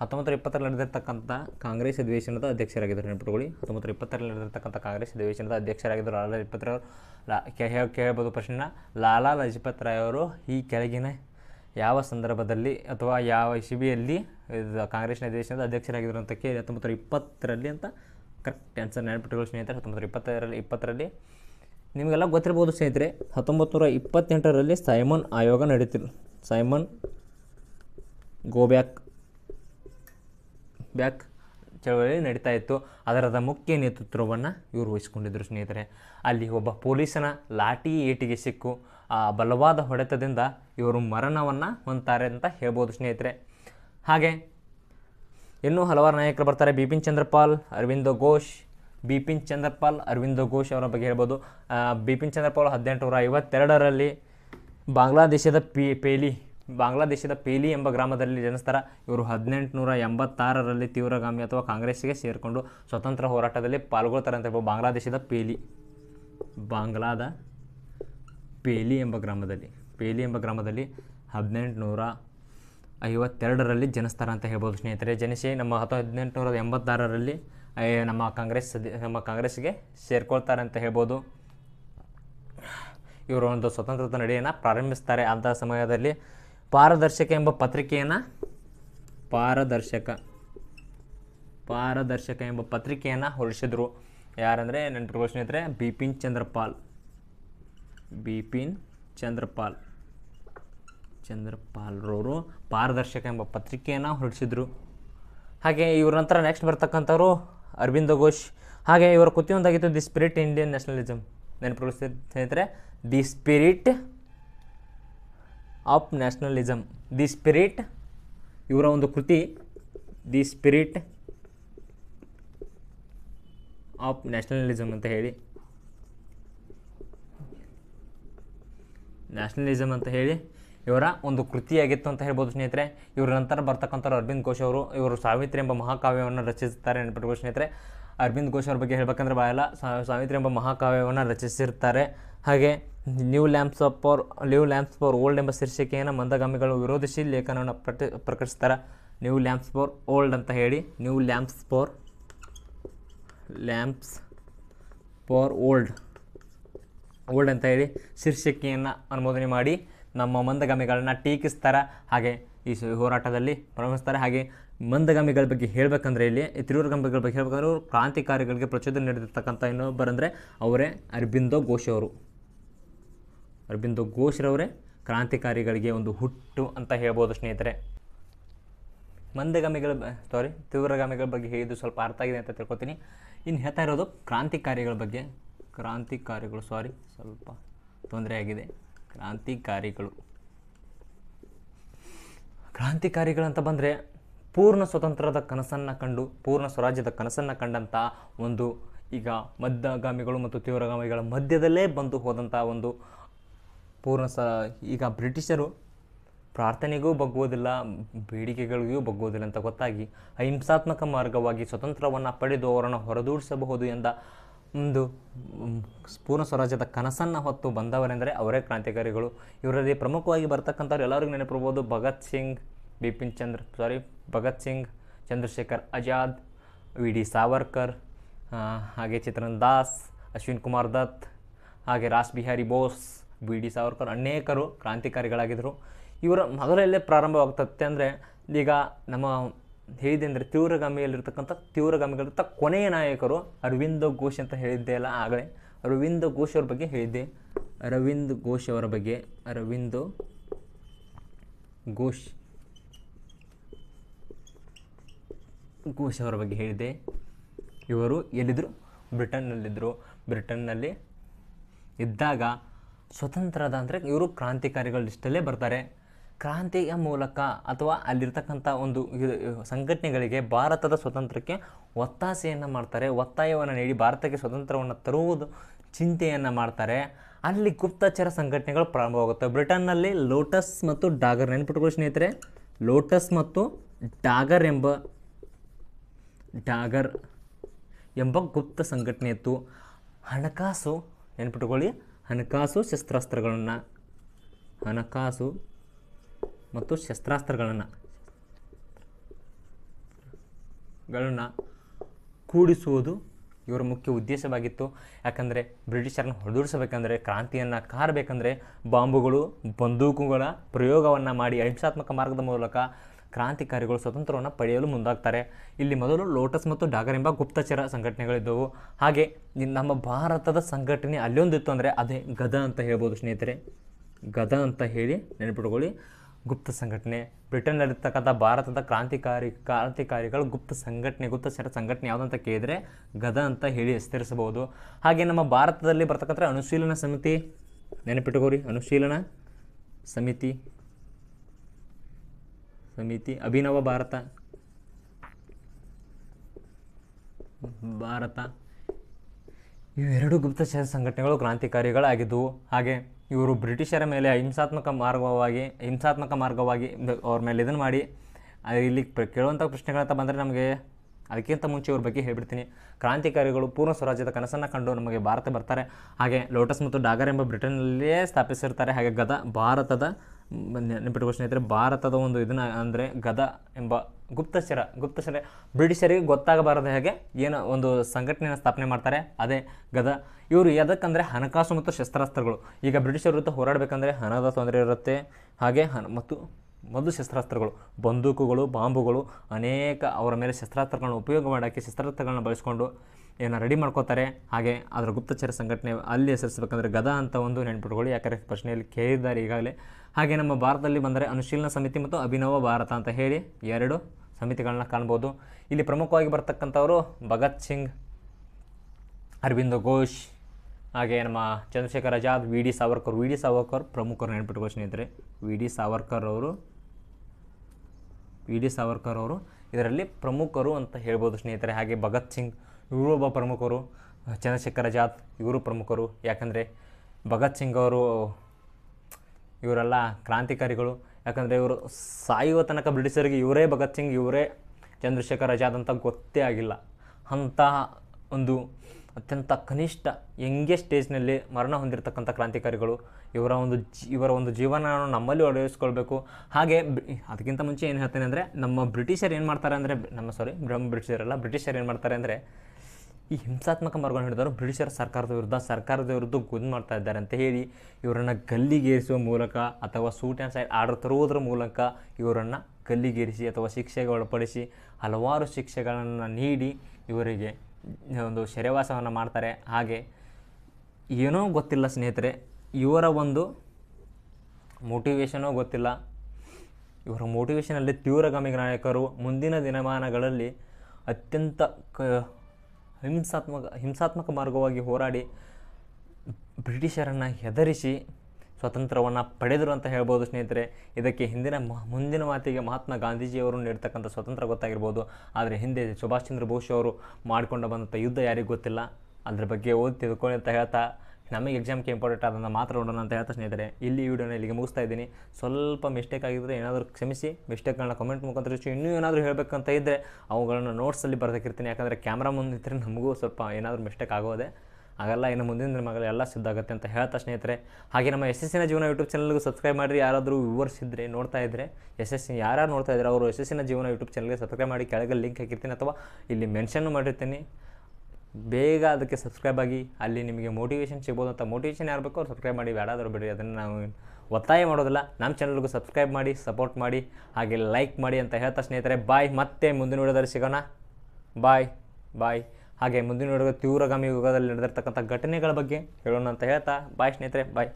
ಹತ್ತೊಂಬತ್ತು ಇಪ್ಪತ್ತರಲ್ಲಿ ನಡೆದಿರ್ತಕ್ಕಂಥ ಕಾಂಗ್ರೆಸ್ ಅಧಿವೇಶನದ ಅಧ್ಯಕ್ಷರಾಗಿದ್ದರು ನೆನಪಿಟ್ಕೊಳ್ಳಿ ಹತ್ತೊಂಬತ್ತು ನೂರ ಇಪ್ಪತ್ತರಲ್ಲಿ ನಡೆದಿರ್ತಕ್ಕಂಥ ಕಾಂಗ್ರೆಸ್ ಅಧಿವೇಶನದ ಅಧ್ಯಕ್ಷರಾಗಿದ್ದರು ಲಾಲಾ ಲಜಪತ್ ರಾಯ್ ಲಾ ಕೇಳ್ಬೋದು ಪ್ರಶ್ನೆ ಲಾಲಾ ಲಜಪತ್ ರಾಯ್ ಅವರು ಈ ಕೆಳಗಿನ ಯಾವ ಸಂದರ್ಭದಲ್ಲಿ ಅಥವಾ ಯಾವ ಶಿಬಿಯಲ್ಲಿ ಕಾಂಗ್ರೆಸ್ನ ಅಧಿವೇಶನದ ಅಧ್ಯಕ್ಷರಾಗಿದ್ದರು ಅಂತ ಕೇಳಿ ಹತ್ತೊಂಬತ್ತು ನೂರ ಇಪ್ಪತ್ತರಲ್ಲಿ ಅಂತ ಕರೆಕ್ಟ್ ಆನ್ಸರ್ ನೆನಪಿಟ್ಟುಕೊಳ್ಳಿ ಸ್ನೇಹಿತರೆ ಹತ್ತೊಂಬತ್ತು ನೂರ ಇಪ್ಪತ್ತರಲ್ಲಿ ಇಪ್ಪತ್ತರಲ್ಲಿ ನಿಮಗೆಲ್ಲ ಗೊತ್ತಿರ್ಬೋದು ಸ್ನೇಹಿತರೆ ಹತ್ತೊಂಬತ್ತು ನೂರ ಇಪ್ಪತ್ತೆಂಟರಲ್ಲಿ ಸೈಮನ್ ಆಯೋಗ ನಡೀತಿಲ್ಲ ಸೈಮನ್ ಗೋ ಬ್ಯಾಕ್ ಬ್ಯಾಕ್ ಚಳವಳಿ ನಡೀತಾ ಇತ್ತು ಅದರದ ಮುಖ್ಯ ನೇತೃತ್ವವನ್ನು ಇವರು ವಹಿಸ್ಕೊಂಡಿದ್ದರು ಸ್ನೇಹಿತರೆ ಅಲ್ಲಿ ಒಬ್ಬ ಪೊಲೀಸನ ಲಾಠಿ ಏಟಿಗೆ ಸಿಕ್ಕು ಆ ಬಲವಾದ ಹೊಡೆತದಿಂದ ಇವರು ಮರಣವನ್ನು ಹೊಂದ್ತಾರೆ ಅಂತ ಹೇಳ್ಬೋದು ಸ್ನೇಹಿತರೆ ಹಾಗೆ ಇನ್ನೂ ಹಲವಾರು ನಾಯಕರು ಬರ್ತಾರೆ ಬಿಪಿನ್ ಚಂದ್ರಪಾಲ್ ಅರವಿಂದ ಘೋಷ್ ಬಿಪಿನ್ ಚಂದ್ರಪಾಲ್ ಅರವಿಂದ ಘೋಷ್ ಅವರ ಬಗ್ಗೆ ಹೇಳ್ಬೋದು ಬಿಪಿನ್ ಚಂದ್ರಪಾಲ್ ಹದಿನೆಂಟು ನೂರ ಐವತ್ತೆರಡರಲ್ಲಿ ಬಾಂಗ್ಲಾದೇಶದ ಪಿ ಪೇಲಿ ಬಾಂಗ್ಲಾದೇಶದ ಪೇಲಿ ಎಂಬ ಗ್ರಾಮದಲ್ಲಿ ಜನಿಸ್ತಾರೆ ಇವರು ಹದಿನೆಂಟುನೂರ ಎಂಬತ್ತಾರರಲ್ಲಿ ತೀವ್ರಗಾಮಿ ಅಥವಾ ಕಾಂಗ್ರೆಸ್ಗೆ ಸೇರಿಕೊಂಡು ಸ್ವತಂತ್ರ ಹೋರಾಟದಲ್ಲಿ ಪಾಲ್ಗೊಳ್ತಾರೆ ಅಂತ ಹೇಳ್ಬೋದು ಬಾಂಗ್ಲಾದೇಶದ ಪೇಲಿ ಬಾಂಗ್ಲಾದ ಪೇಲಿ ಎಂಬ ಗ್ರಾಮದಲ್ಲಿ ಪೇಲಿ ಎಂಬ ಗ್ರಾಮದಲ್ಲಿ ಹದಿನೆಂಟುನೂರ ಐವತ್ತೆರಡರಲ್ಲಿ ಜನಿಸ್ತಾರ ಅಂತ ಹೇಳ್ಬೋದು ಸ್ನೇಹಿತರೆ ಜನಿಸಿ ನಮ್ಮ ಹತ್ತು ಹದಿನೆಂಟುನೂರ ಎಂಬತ್ತಾರರಲ್ಲಿ ನಮ್ಮ ಕಾಂಗ್ರೆಸ್ ನಮ್ಮ ಕಾಂಗ್ರೆಸ್ಗೆ ಸೇರ್ಕೊಳ್ತಾರೆ ಅಂತ ಹೇಳ್ಬೋದು ಇವರು ಒಂದು ಸ್ವತಂತ್ರದ ನಡೆಯನ್ನು ಪ್ರಾರಂಭಿಸ್ತಾರೆ ಅಂತಹ ಸಮಯದಲ್ಲಿ ಪಾರದರ್ಶಕ ಎಂಬ ಪತ್ರಿಕೆಯನ್ನು ಪಾರದರ್ಶಕ ಪಾರದರ್ಶಕ ಎಂಬ ಪತ್ರಿಕೆಯನ್ನು ಹೊರಡಿಸಿದ್ರು ಯಾರಂದರೆ ನೆಂಟರು ಸ್ನೇಹಿತರೆ ಬಿಪಿನ್ ಚಂದ್ರಪಾಲ್ ಬಿಪಿನ್ ಚಂದ್ರಪಾಲ್ ಚಂದ್ರಪಾಲ್ರವರು ಪಾರದರ್ಶಕ ಎಂಬ ಪತ್ರಿಕೆಯನ್ನು ಹೊರಡಿಸಿದರು ಹಾಗೆ ಇವ್ರ ನಂತರ ನೆಕ್ಸ್ಟ್ ಬರ್ತಕ್ಕಂಥವ್ರು ಅರವಿಂದ ಘೋಷ್ ಹಾಗೆ ಇವರ ಕೃತಿ ಒಂದಾಗಿತ್ತು ದಿ ಸ್ಪಿರಿಟ್ ಇಂಡಿಯನ್ ನ್ಯಾಷನಲಿಸಮ್ ನೆನಪು ಸ್ನೇಹಿತರೆ the spirit of nationalism the spirit ಇವರ ಒಂದು ಕೃತಿ ದಿ ಸ್ಪಿರಿಟ್ ಆಫ್ ನ್ಯಾಷನಲಿಸಮ್ ಅಂತ ಹೇಳಿ ನ್ಯಾಷನಲಿಸಮ್ ಅಂತ ಹೇಳಿ ಇವರ ಒಂದು ಕೃತಿಯಾಗಿತ್ತು ಅಂತ ಹೇಳ್ಬೋದು ಸ್ನೇಹಿತರೆ ಇವರ ನಂತರ ಬರ್ತಕ್ಕಂಥವ್ರು ಅರವಿಂದ್ ಘೋಷ್ ಅವರು ಇವರು ಸಾವಿತ್ರಿ ಎಂಬ ಮಹಾಕಾವ್ಯವನ್ನು ರಚಿಸುತ್ತಾರೆ ನೆನಪಿಟ್ಕೋ ಸ್ನೇಹಿತರೆ ಅರವಿಂದ್ ಘೋಷ್ ಅವ್ರ ಬಗ್ಗೆ ಹೇಳಬೇಕಂದ್ರೆ ಬಾಯಲ್ಲ ಸಾವಿತ್ರಿ ಎಂಬ ಮಹಾಕಾವ್ಯವನ್ನು ರಚಿಸಿರ್ತಾರೆ ಹಾಗೆ new lamps of for new lamps for old ಎಂಬ ಶೀರ್ಷಿಕೆಯನ್ನು ಮಂದಗಾಮಿಗಳು ವಿರೋಧಿಸಿ ಲೇಖನವನ್ನು ಪ್ರಕಟಿ ಪ್ರಕಟಿಸ್ತಾರೆ ನ್ಯೂ ಲ್ಯಾಂಪ್ಸ್ ಫಾರ್ ಓಲ್ಡ್ ಅಂತ ಹೇಳಿ new lamps for lamps for old old ಅಂತ ಹೇಳಿ ಶೀರ್ಷಿಕೆಯನ್ನು ಅನುಮೋದನೆ ಮಾಡಿ ನಮ್ಮ ಮಂದಗಾಮಿಗಳನ್ನು ಟೀಕಿಸ್ತಾರೆ ಹಾಗೆ ಈ ಹೋರಾಟದಲ್ಲಿ ಪ್ರಾರಂಭಿಸ್ತಾರೆ ಹಾಗೆ ಮಂದಗಾಮಿಗಳ ಬಗ್ಗೆ ಹೇಳಬೇಕಂದ್ರೆ ಇಲ್ಲಿ ತಿರುವರ್ಗಾಮಿಗಳ ಬಗ್ಗೆ ಹೇಳಬೇಕಂದ್ರೆ ಅವರು ಕ್ರಾಂತಿಕಾರಿಗಳಿಗೆ ಪ್ರಚೋದನೆ ನೀಡಿರ್ತಕ್ಕಂಥ ಇನ್ನೊಬ್ಬರಂದರೆ ಅವರೇ ಅರಬಿಂದೋ ಘೋಷ್ ಅವರು ಅರಬಿಂದೋ ಘೋಷ್ರವರೇ ಕ್ರಾಂತಿಕಾರಿಗಳಿಗೆ ಒಂದು ಹುಟ್ಟು ಅಂತ ಹೇಳ್ಬೋದು ಸ್ನೇಹಿತರೆ ಮಂದಗಾಮಿಗಳ ಸಾರಿ ತೀವ್ರಗಾಮಿಗಳ ಬಗ್ಗೆ ಹೇಳಿದ್ದು ಸ್ವಲ್ಪ ಅರ್ಥ ಆಗಿದೆ ಅಂತ ತಿಳ್ಕೊತೀನಿ ಇನ್ನು ಹೇಳ್ತಾ ಇರೋದು ಕ್ರಾಂತಿಕಾರಿಗಳ ಬಗ್ಗೆ ಕ್ರಾಂತಿಕಾರಿಗಳು ಸಾರಿ ಸ್ವಲ್ಪ ತೊಂದರೆಯಾಗಿದೆ ಕ್ರಾಂತಿಕಾರಿಗಳು ಕ್ರಾಂತಿಕಾರಿಗಳಂತ ಬಂದರೆ ಪೂರ್ಣ ಸ್ವತಂತ್ರದ ಕನಸನ್ನು ಕಂಡು ಪೂರ್ಣ ಸ್ವರಾಜ್ಯದ ಕನಸನ್ನು ಕಂಡಂಥ ಒಂದು ಈಗ ಮಧ್ಯಗಾಮಿಗಳು ಮತ್ತು ತೀವ್ರಗಾಮಿಗಳ ಮಧ್ಯದಲ್ಲೇ ಬಂದು ಹೋದಂಥ ಒಂದು ಪೂರ್ಣ ಸ ಈಗ ಬ್ರಿಟಿಷರು ಪ್ರಾರ್ಥನೆಗೂ ಬಗ್ಗುವುದಿಲ್ಲ ಬೇಡಿಕೆಗಳಿಗೂ ಬಗ್ಗುವುದಿಲ್ಲ ಅಂತ ಗೊತ್ತಾಗಿ ಅಹಿಂಸಾತ್ಮಕ ಮಾರ್ಗವಾಗಿ ಸ್ವತಂತ್ರವನ್ನು ಪಡೆದು ಅವರನ್ನು ಹೊರದೂಡಿಸಬಹುದು ಎಂದ ಒಂದು ಪೂರ್ಣ ಸ್ವರಾಜ್ಯದ ಕನಸನ್ನು ಹೊತ್ತು ಬಂದವರೆಂದರೆ ಅವರೇ ಕ್ರಾಂತಿಕಾರಿಗಳು ಇವರಲ್ಲಿ ಪ್ರಮುಖವಾಗಿ ಬರ್ತಕ್ಕಂಥವ್ರು ಎಲ್ಲರಿಗೂ ನೆನಪಿರ್ಬೋದು Bhagat Singh Bipin Chandra sorry Bhagat Singh Chandrashekhar Azad V D Savarkar ಹಾಗೆ ಚಿತ್ರನ್ ದಾಸ್ ಅಶ್ವಿನ್ ಕುಮಾರ್ ದತ್ ಹಾಗೆ ರಾಸ್ ಬಿಹಾರಿ ಬೋಸ್ ಬಿ ಡಿ ಸಾವರ್ಕರ್ ಅನೇಕರು ಕ್ರಾಂತಿಕಾರಿಗಳಾಗಿದ್ದರು ಇವರ ಮೊದಲಲ್ಲೇ ಪ್ರಾರಂಭವಾಗ್ತತ್ತೆ ಅಂದರೆ ಈಗ ನಮ್ಮ ಹೇಳಿದೆ ಅಂದರೆ ತೀವ್ರಗಾಮಿಯಲ್ಲಿರ್ತಕ್ಕಂಥ ತೀವ್ರಗಾಮಿಗಳಿರ್ತ ಕೊನೆಯ ನಾಯಕರು ಅರವಿಂದ ಘೋಷ್ ಅಂತ ಹೇಳಿದ್ದೆ ಅಲ್ಲ ಆಗಲೇ ಅರವಿಂದ ಘೋಷ್ ಅವ್ರ ಬಗ್ಗೆ ಹೇಳಿದ್ದೆ ಅರವಿಂದ್ ಘೋಷ್ ಅವರ ಬಗ್ಗೆ ಅರವಿಂದ ಘೋಷ್ ಘೋಷ್ ಅವರ ಬಗ್ಗೆ ಹೇಳಿದೆ ಇವರು ಎಲ್ಲಿದ್ದರು ಬ್ರಿಟನ್ನಲ್ಲಿದ್ದರು ಬ್ರಿಟನ್ನಲ್ಲಿ ಇದ್ದಾಗ ಸ್ವತಂತ್ರದ ಅಂದರೆ ಇವರು ಕ್ರಾಂತಿಕಾರಿಗಳ ಬರ್ತಾರೆ ಕ್ರಾಂತಿಯ ಮೂಲಕ ಅಥವಾ ಅಲ್ಲಿರ್ತಕ್ಕಂಥ ಒಂದು ಸಂಘಟನೆಗಳಿಗೆ ಭಾರತದ ಸ್ವತಂತ್ರಕ್ಕೆ ಒತ್ತಾಸೆಯನ್ನು ಮಾಡ್ತಾರೆ ಒತ್ತಾಯವನ್ನು ನೀಡಿ ಭಾರತಕ್ಕೆ ಸ್ವತಂತ್ರವನ್ನು ತರುವುದು ಚಿಂತೆಯನ್ನು ಮಾಡ್ತಾರೆ ಅಲ್ಲಿ ಗುಪ್ತಚರ ಸಂಘಟನೆಗಳು ಪ್ರಾರಂಭವಾಗುತ್ತವೆ ಬ್ರಿಟನ್ನಲ್ಲಿ ಲೋಟಸ್ ಮತ್ತು ಡಾಗರ್ ನೆನ್ಪಿಟ್ಕೊಳ್ಳಿ ಸ್ನೇಹಿತರೆ ಲೋಟಸ್ ಮತ್ತು ಡಾಗರ್ ಎಂಬ ಡಾಗರ್ ಎಂಬ ಗುಪ್ತ ಸಂಘಟನೆ ಇತ್ತು ಹಣಕಾಸು ನೆನ್ಪಿಟ್ಕೊಳ್ಳಿ ಹಣಕಾಸು ಶಸ್ತ್ರಾಸ್ತ್ರಗಳನ್ನು ಹಣಕಾಸು ಮತ್ತು ಶಸ್ತ್ರಾಸ್ತ್ರಗಳನ್ನು ಗಳನ್ನು ಕೂಡಿಸುವುದು ಇವರ ಮುಖ್ಯ ಉದ್ದೇಶವಾಗಿತ್ತು ಯಾಕಂದರೆ ಬ್ರಿಟಿಷರನ್ನು ಹೊರದೂಡಿಸಬೇಕಂದ್ರೆ ಕ್ರಾಂತಿಯನ್ನು ಕಾರಬೇಕಂದ್ರೆ ಬಾಂಬುಗಳು ಬಂದೂಕುಗಳ ಪ್ರಯೋಗವನ್ನು ಮಾಡಿ ಅಹಿಂಸಾತ್ಮಕ ಮಾರ್ಗದ ಮೂಲಕ ಕ್ರಾಂತಿಕಾರಿಗಳು ಸ್ವತಂತ್ರವನ್ನು ಪಡೆಯಲು ಮುಂದಾಗ್ತಾರೆ ಇಲ್ಲಿ ಮೊದಲು ಲೋಟಸ್ ಮತ್ತು ಡಾಗರ್ ಎಂಬ ಗುಪ್ತಚರ ಸಂಘಟನೆಗಳಿದ್ದವು ಹಾಗೆ ನಮ್ಮ ಭಾರತದ ಸಂಘಟನೆ ಅಲ್ಲೊಂದಿತ್ತು ಅಂದರೆ ಅದೇ ಗದ ಅಂತ ಹೇಳ್ಬೋದು ಸ್ನೇಹಿತರೆ ಗದ ಅಂತ ಹೇಳಿ ನೆನಪಿಟ್ಕೊಳ್ಳಿ ಗುಪ್ತ ಸಂಘಟನೆ ಬ್ರಿಟನ್ನಲ್ಲಿರ್ತಕ್ಕಂಥ ಭಾರತದ ಕ್ರಾಂತಿಕಾರಿ ಕ್ರಾಂತಿಕಾರಿಗಳು ಗುಪ್ತ ಸಂಘಟನೆ ಗುಪ್ತಚರ ಸಂಘಟನೆ ಯಾವುದಂತ ಕೇಳಿದರೆ ಗದ ಅಂತ ಹೇಳಿ ಹೆಸರಿಸಬಹುದು ಹಾಗೆ ನಮ್ಮ ಭಾರತದಲ್ಲಿ ಬರ್ತಕ್ಕಂಥ ಅನುಶೀಲನ ಸಮಿತಿ ನೆನಪಿಟ್ಕೋರಿ ಅನುಶೀಲನ ಸಮಿತಿ ಸಮಿತಿ ಅಭಿನವ ಭಾರತ ಭಾರತ ಇವೆರಡು ಗುಪ್ತಚರ ಸಂಘಟನೆಗಳು ಕ್ರಾಂತಿಕಾರಿಗಳಾಗಿದ್ದವು ಹಾಗೆ ಇವರು ಬ್ರಿಟಿಷರ ಮೇಲೆ ಹಿಂಸಾತ್ಮಕ ಮಾರ್ಗವಾಗಿ ಹಿಂಸಾತ್ಮಕ ಮಾರ್ಗವಾಗಿ ಅವ್ರ ಮೇಲೆ ಇದನ್ನು ಮಾಡಿ ಇಲ್ಲಿ ಕೇಳುವಂಥ ಪ್ರಶ್ನೆಗಳಂತ ಬಂದರೆ ನಮಗೆ ಅದಕ್ಕಿಂತ ಮುಂಚೆ ಇವ್ರ ಬಗ್ಗೆ ಹೇಳ್ಬಿಡ್ತೀನಿ ಕ್ರಾಂತಿಕಾರಿಗಳು ಪೂರ್ಣ ಸ್ವರಾಜ್ಯದ ಕನಸನ್ನು ಕಂಡು ನಮಗೆ ಭಾರತ ಬರ್ತಾರೆ ಹಾಗೆ ಲೋಟಸ್ ಮತ್ತು ಡಾಗರ್ ಎಂಬ ಬ್ರಿಟನ್ನಲ್ಲೇ ಸ್ಥಾಪಿಸಿರ್ತಾರೆ ಹಾಗೆ ಗದ ಭಾರತದ ನೆನಪಿಟ್ಟುಕೊಂಡು ಸ್ನೇಹಿತರೆ ಭಾರತದ ಒಂದು ಇದನ್ನು ಅಂದರೆ ಗದ ಎಂಬ ಗುಪ್ತಚರ ಗುಪ್ತಚರ ಬ್ರಿಟಿಷರಿಗೆ ಗೊತ್ತಾಗಬಾರದು ಹಾಗೆ ಏನು ಒಂದು ಸಂಘಟನೆಯನ್ನು ಸ್ಥಾಪನೆ ಮಾಡ್ತಾರೆ ಅದೇ ಗದ ಇವರು ಯಾವುದಕ್ಕಂದರೆ ಹಣಕಾಸು ಮತ್ತು ಶಸ್ತ್ರಾಸ್ತ್ರಗಳು ಈಗ ಬ್ರಿಟಿಷರ ವಿರುದ್ಧ ಹೋರಾಡಬೇಕಂದ್ರೆ ಹಣದ ತೊಂದರೆ ಇರುತ್ತೆ ಹಾಗೆ ಹಣ ಮತ್ತು ಮೊದಲು ಶಸ್ತ್ರಾಸ್ತ್ರಗಳು ಬಂದೂಕುಗಳು ಬಾಂಬುಗಳು ಅನೇಕ ಅವರ ಮೇಲೆ ಶಸ್ತ್ರಾಸ್ತ್ರಗಳನ್ನು ಉಪಯೋಗ ಮಾಡೋಕ್ಕೆ ಶಸ್ತ್ರಾಸ್ತ್ರಗಳನ್ನ ಬಳಸ್ಕೊಂಡು ಏನೋ ರೆಡಿ ಮಾಡ್ಕೋತಾರೆ ಹಾಗೆ ಅದರ ಗುಪ್ತಚರ ಸಂಘಟನೆ ಅಲ್ಲಿ ಹೆಸರಿಸಬೇಕಂದ್ರೆ ಗದ ಅಂತ ಒಂದು ನೆನ್ಪಿಟ್ಕೊಳ್ಳಿ ಯಾಕಂದ್ರೆ ಪ್ರಶ್ನೆಯಲ್ಲಿ ಕೇಳಿದ್ದಾರೆ ಈಗಾಗಲೇ ಹಾಗೆ ನಮ್ಮ ಭಾರತದಲ್ಲಿ ಬಂದರೆ ಅನುಶೀಲನ ಸಮಿತಿ ಮತ್ತು ಅಭಿನವ ಭಾರತ ಅಂತ ಹೇಳಿ ಎರಡು ಸಮಿತಿಗಳನ್ನ ಕಾಣ್ಬೋದು ಇಲ್ಲಿ ಪ್ರಮುಖವಾಗಿ ಬರ್ತಕ್ಕಂಥವರು ಭಗತ್ ಸಿಂಗ್ ಅರವಿಂದ ಘೋಷ್ ಹಾಗೆ ನಮ್ಮ Chandrashekhar Azad V D Savarkar V D Savarkar ಪ್ರಮುಖರು ನೆನಪಿಟ್ಕೋ ಸ್ನೇಹಿತರೆ ವಿ ಡಿ ಸಾವರ್ಕರ್ ಅವರು ವಿ ಡಿ ಸಾವರ್ಕರ್ ಅವರು ಇದರಲ್ಲಿ ಪ್ರಮುಖರು ಅಂತ ಹೇಳ್ಬೋದು ಸ್ನೇಹಿತರೆ ಹಾಗೆ ಭಗತ್ ಸಿಂಗ್ ಇವರು ಒಬ್ಬ ಪ್ರಮುಖರು ಚಂದ್ರಶೇಖರ್ ಆಜಾದ್ ಇವರು ಪ್ರಮುಖರು ಯಾಕಂದರೆ ಭಗತ್ ಸಿಂಗ್ ಅವರು ಇವರೆಲ್ಲ ಕ್ರಾಂತಿಕಾರಿಗಳು ಯಾಕಂದರೆ ಇವರು ಸಾಯುವ ತನಕ ಬ್ರಿಟಿಷರಿಗೆ ಇವರೇ ಭಗತ್ ಸಿಂಗ್ ಇವರೇ ಚಂದ್ರಶೇಖರ್ ಆಜಾದ್ ಅಂತ ಗೊತ್ತೇ ಆಗಿಲ್ಲ ಅಂತಹ ಒಂದು ಅತ್ಯಂತ ಕನಿಷ್ಠ ಹೆಂಗೆ ಸ್ಟೇಜ್ನಲ್ಲಿ ಮರಣ ಹೊಂದಿರತಕ್ಕಂಥ ಕ್ರಾಂತಿಕಾರಿಗಳು ಇವರ ಒಂದು ಇವರ ಒಂದು ಜೀವನವನ್ನು ನಮ್ಮಲ್ಲಿ ಅಳವಡಿಸ್ಕೊಳ್ಬೇಕು ಹಾಗೆ ಅದಕ್ಕಿಂತ ಮುಂಚೆ ಏನು ಹೇಳ್ತೇನೆ ಅಂದರೆ ನಮ್ಮ ಬ್ರಿಟಿಷರು ಏನು ಮಾಡ್ತಾರೆ ಅಂದರೆ ನಮ್ಮ ಸಾರಿ ಬ್ರಹ್ಮ ಬ್ರಿಟಿಷರಲ್ಲ ಬ್ರಿಟಿಷರು ಏನು ಮಾಡ್ತಾರೆ ಅಂದರೆ ಈ ಹಿಂಸಾತ್ಮಕ ಮಾರ್ಗವನ್ನು ಹಿಡಿದವರು ಬ್ರಿಟಿಷರ ಸರ್ಕಾರದ ವಿರುದ್ಧ ಸರ್ಕಾರದ ವಿರುದ್ಧ ಗುಂದು ಮಾಡ್ತಾ ಇದ್ದಾರೆ ಅಂತ ಹೇಳಿ ಇವರನ್ನು ಗಲ್ಲಿಗೇರಿಸುವ ಮೂಲಕ ಅಥವಾ ಸೂಟ್ ಆ್ಯಂಡ್ ಸೈಡ್ ಆರ್ಡರ್ ತರುವುದರ ಮೂಲಕ ಇವರನ್ನು ಗಲ್ಲಿಗೇರಿಸಿ ಅಥವಾ ಶಿಕ್ಷೆಗೆ ಒಳಪಡಿಸಿ ಹಲವಾರು ಶಿಕ್ಷೆಗಳನ್ನು ನೀಡಿ ಇವರಿಗೆ ಒಂದು ಶೆರೆವಾಸವನ್ನು ಮಾಡ್ತಾರೆ ಹಾಗೆ ಏನೋ ಗೊತ್ತಿಲ್ಲ ಸ್ನೇಹಿತರೆ ಇವರ ಒಂದು ಮೋಟಿವೇಶನೋ ಗೊತ್ತಿಲ್ಲ ಇವರ ಮೋಟಿವೇಶನಲ್ಲಿ ತೀವ್ರಗಾಮಿ ನಾಯಕರು ಮುಂದಿನ ದಿನಮಾನಗಳಲ್ಲಿ ಅತ್ಯಂತ ಕ ಹಿಂಸಾತ್ಮಕ ಹಿಂಸಾತ್ಮಕ ಮಾರ್ಗವಾಗಿ ಹೋರಾಡಿ ಬ್ರಿಟಿಷರನ್ನು ಹೆದರಿಸಿ ಸ್ವಾತಂತ್ರ್ಯವನ್ನು ಪಡೆದರು ಅಂತ ಹೇಳ್ಬೋದು ಸ್ನೇಹಿತರೆ ಇದಕ್ಕೆ ಹಿಂದಿನ ಮುಂದಿನ ಮಾತಿಗೆ ಮಹಾತ್ಮ ಗಾಂಧೀಜಿಯವರು ನೀಡ್ತಕ್ಕಂಥ ಸ್ವಾತಂತ್ರ್ಯ ಗೊತ್ತಾಗಿರ್ಬೋದು ಆದರೆ ಹಿಂದೆ ಸುಭಾಷ್ ಚಂದ್ರ ಬೋಸ್ ಅವರು ಮಾಡಿಕೊಂಡು ಬಂದಂಥ ಯುದ್ಧ ಯಾರಿಗೂ ಗೊತ್ತಿಲ್ಲ ಅದ್ರ ಬಗ್ಗೆ ಓದಿ ತಿಳ್ಕೊಳ್ಳಿ ಅಂತ ಹೇಳ್ತಾ ನಮಗೆ ಎಕ್ಸಾಮ್ಗೆ ಇಂಪಾರ್ಟೆಂಟ್ ಆದಂಥ ಮಾತ್ರ ನೋಡೋಣ ಅಂತ ಹೇಳ್ತಾ ಸ್ನೇಹಿತರೆ ಇಲ್ಲಿ ವಿಡಿಯೋನ ಇಲ್ಲಿಗೆ ಮುಗಿಸ್ತಾ ಇದ್ದೀನಿ ಸ್ವಲ್ಪ ಮಿಸ್ಟೇಕ್ ಆಗಿದ್ದರೆ ಏನಾದರೂ ಕ್ಷಮಿಸಿ ಮಿಸ್ಟೇಕ್ಗಳನ್ನ ಕಮೆಂಟ್ ಮುಖಾಂತರ ಇನ್ನೂ ಏನಾದರೂ ಹೇಳಬೇಕಂತ ಇದ್ದರೆ ಅವುಗಳನ್ನು ನೋಟ್ಸಲ್ಲಿ ಬರ್ದಕ್ಕಿರ್ತೀನಿ ಯಾಕಂದರೆ ಕ್ಯಾಮ್ರಾ ಮುಂದೆ ಇದ್ದರೆ ನಮಗೂ ಸ್ವಲ್ಪ ಏನಾದರೂ ಮಿಸ್ಟೇಕ್ ಆಗೋದೇ ಹಾಗೆಲ್ಲ ಇನ್ನು ಮುಂದಿನ ದಿನಗಳು ಎಲ್ಲ ಆಗುತ್ತೆ ಅಂತ ಹೇಳ್ತಾ ಸ್ನೇಹಿತರೆ ಹಾಗೆ ನಮ್ಮ ಯಶಸ್ಸಿನ ಜೀವನ ಯೂಟ್ಯೂಬ್ ಚಾನಲ್ಗೂ ಸಬ್ಸ್ಕ್ರೈಬ್ ಮಾಡಿ ಯಾರಾದರೂ ವಿವರ್ಸ್ ಇದ್ದರೆ ನೋಡ್ತಾ ಇದ್ದರೆ ಯಾರು ಯಾರು ನೋಡ್ತಾ ಇದ್ದಾರೆ ಅವರು ಯಶಸ್ಸಿನ ಜೀವನ ಯೂಟ್ಯೂಬ್ ಚಾನಲ್ಗೆ ಸಬ್ಸ್ಕ್ರೈಬ್ ಮಾಡಿ ಕೆಳಗೆ ಲಿಂಕ್ ಹಾಕಿರ್ತೀನಿ ಅಥವಾ ಇಲ್ಲಿ ಮೆನ್ಷನ್ ಮಾಡಿರ್ತೀನಿ ಬೇಗ ಅದಕ್ಕೆ ಸಬ್ಸ್ಕ್ರೈಬ್ ಆಗಿ ಅಲ್ಲಿ ನಿಮಗೆ ಮೋಟಿವೇಶನ್ ಸಿಗ್ಬೋದು ಅಂತ ಮೋಟಿವೇಶನ್ ಯಾರು ಬೇಕೋ ಅವ್ರು ಸಬ್ಸ್ಕ್ರೈಬ್ ಮಾಡಿ ಬೇಡಾದರೂ ಬಿಡಿ ಅದನ್ನು ನಾವು ಒತ್ತಾಯ ಮಾಡೋದಿಲ್ಲ ನಮ್ಮ ಚಾನಲ್ಗೂ ಸಬ್ಸ್ಕ್ರೈಬ್ ಮಾಡಿ ಸಪೋರ್ಟ್ ಮಾಡಿ ಹಾಗೆ ಲೈಕ್ ಮಾಡಿ ಅಂತ ಹೇಳ್ತಾ ಸ್ನೇಹಿತರೆ ಬಾಯ್ ಮತ್ತೆ ಮುಂದಿನ ವಿಡಿಯೋದಲ್ಲಿ ಸಿಗೋಣ ಬಾಯ್ ಬಾಯ್ ಹಾಗೆ ಮುಂದಿನ ವಿಡಿಯೋ ತೀವ್ರಗಾಮಿ ಯುಗದಲ್ಲಿ ನಡೆದಿರ್ತಕ್ಕಂಥ ಘಟನೆಗಳ ಬಗ್ಗೆ ಹೇಳೋಣ ಅಂತ ಹೇಳ್ತಾ ಬಾಯ್ ಸ್ನೇಹಿತರೆ ಬಾಯ್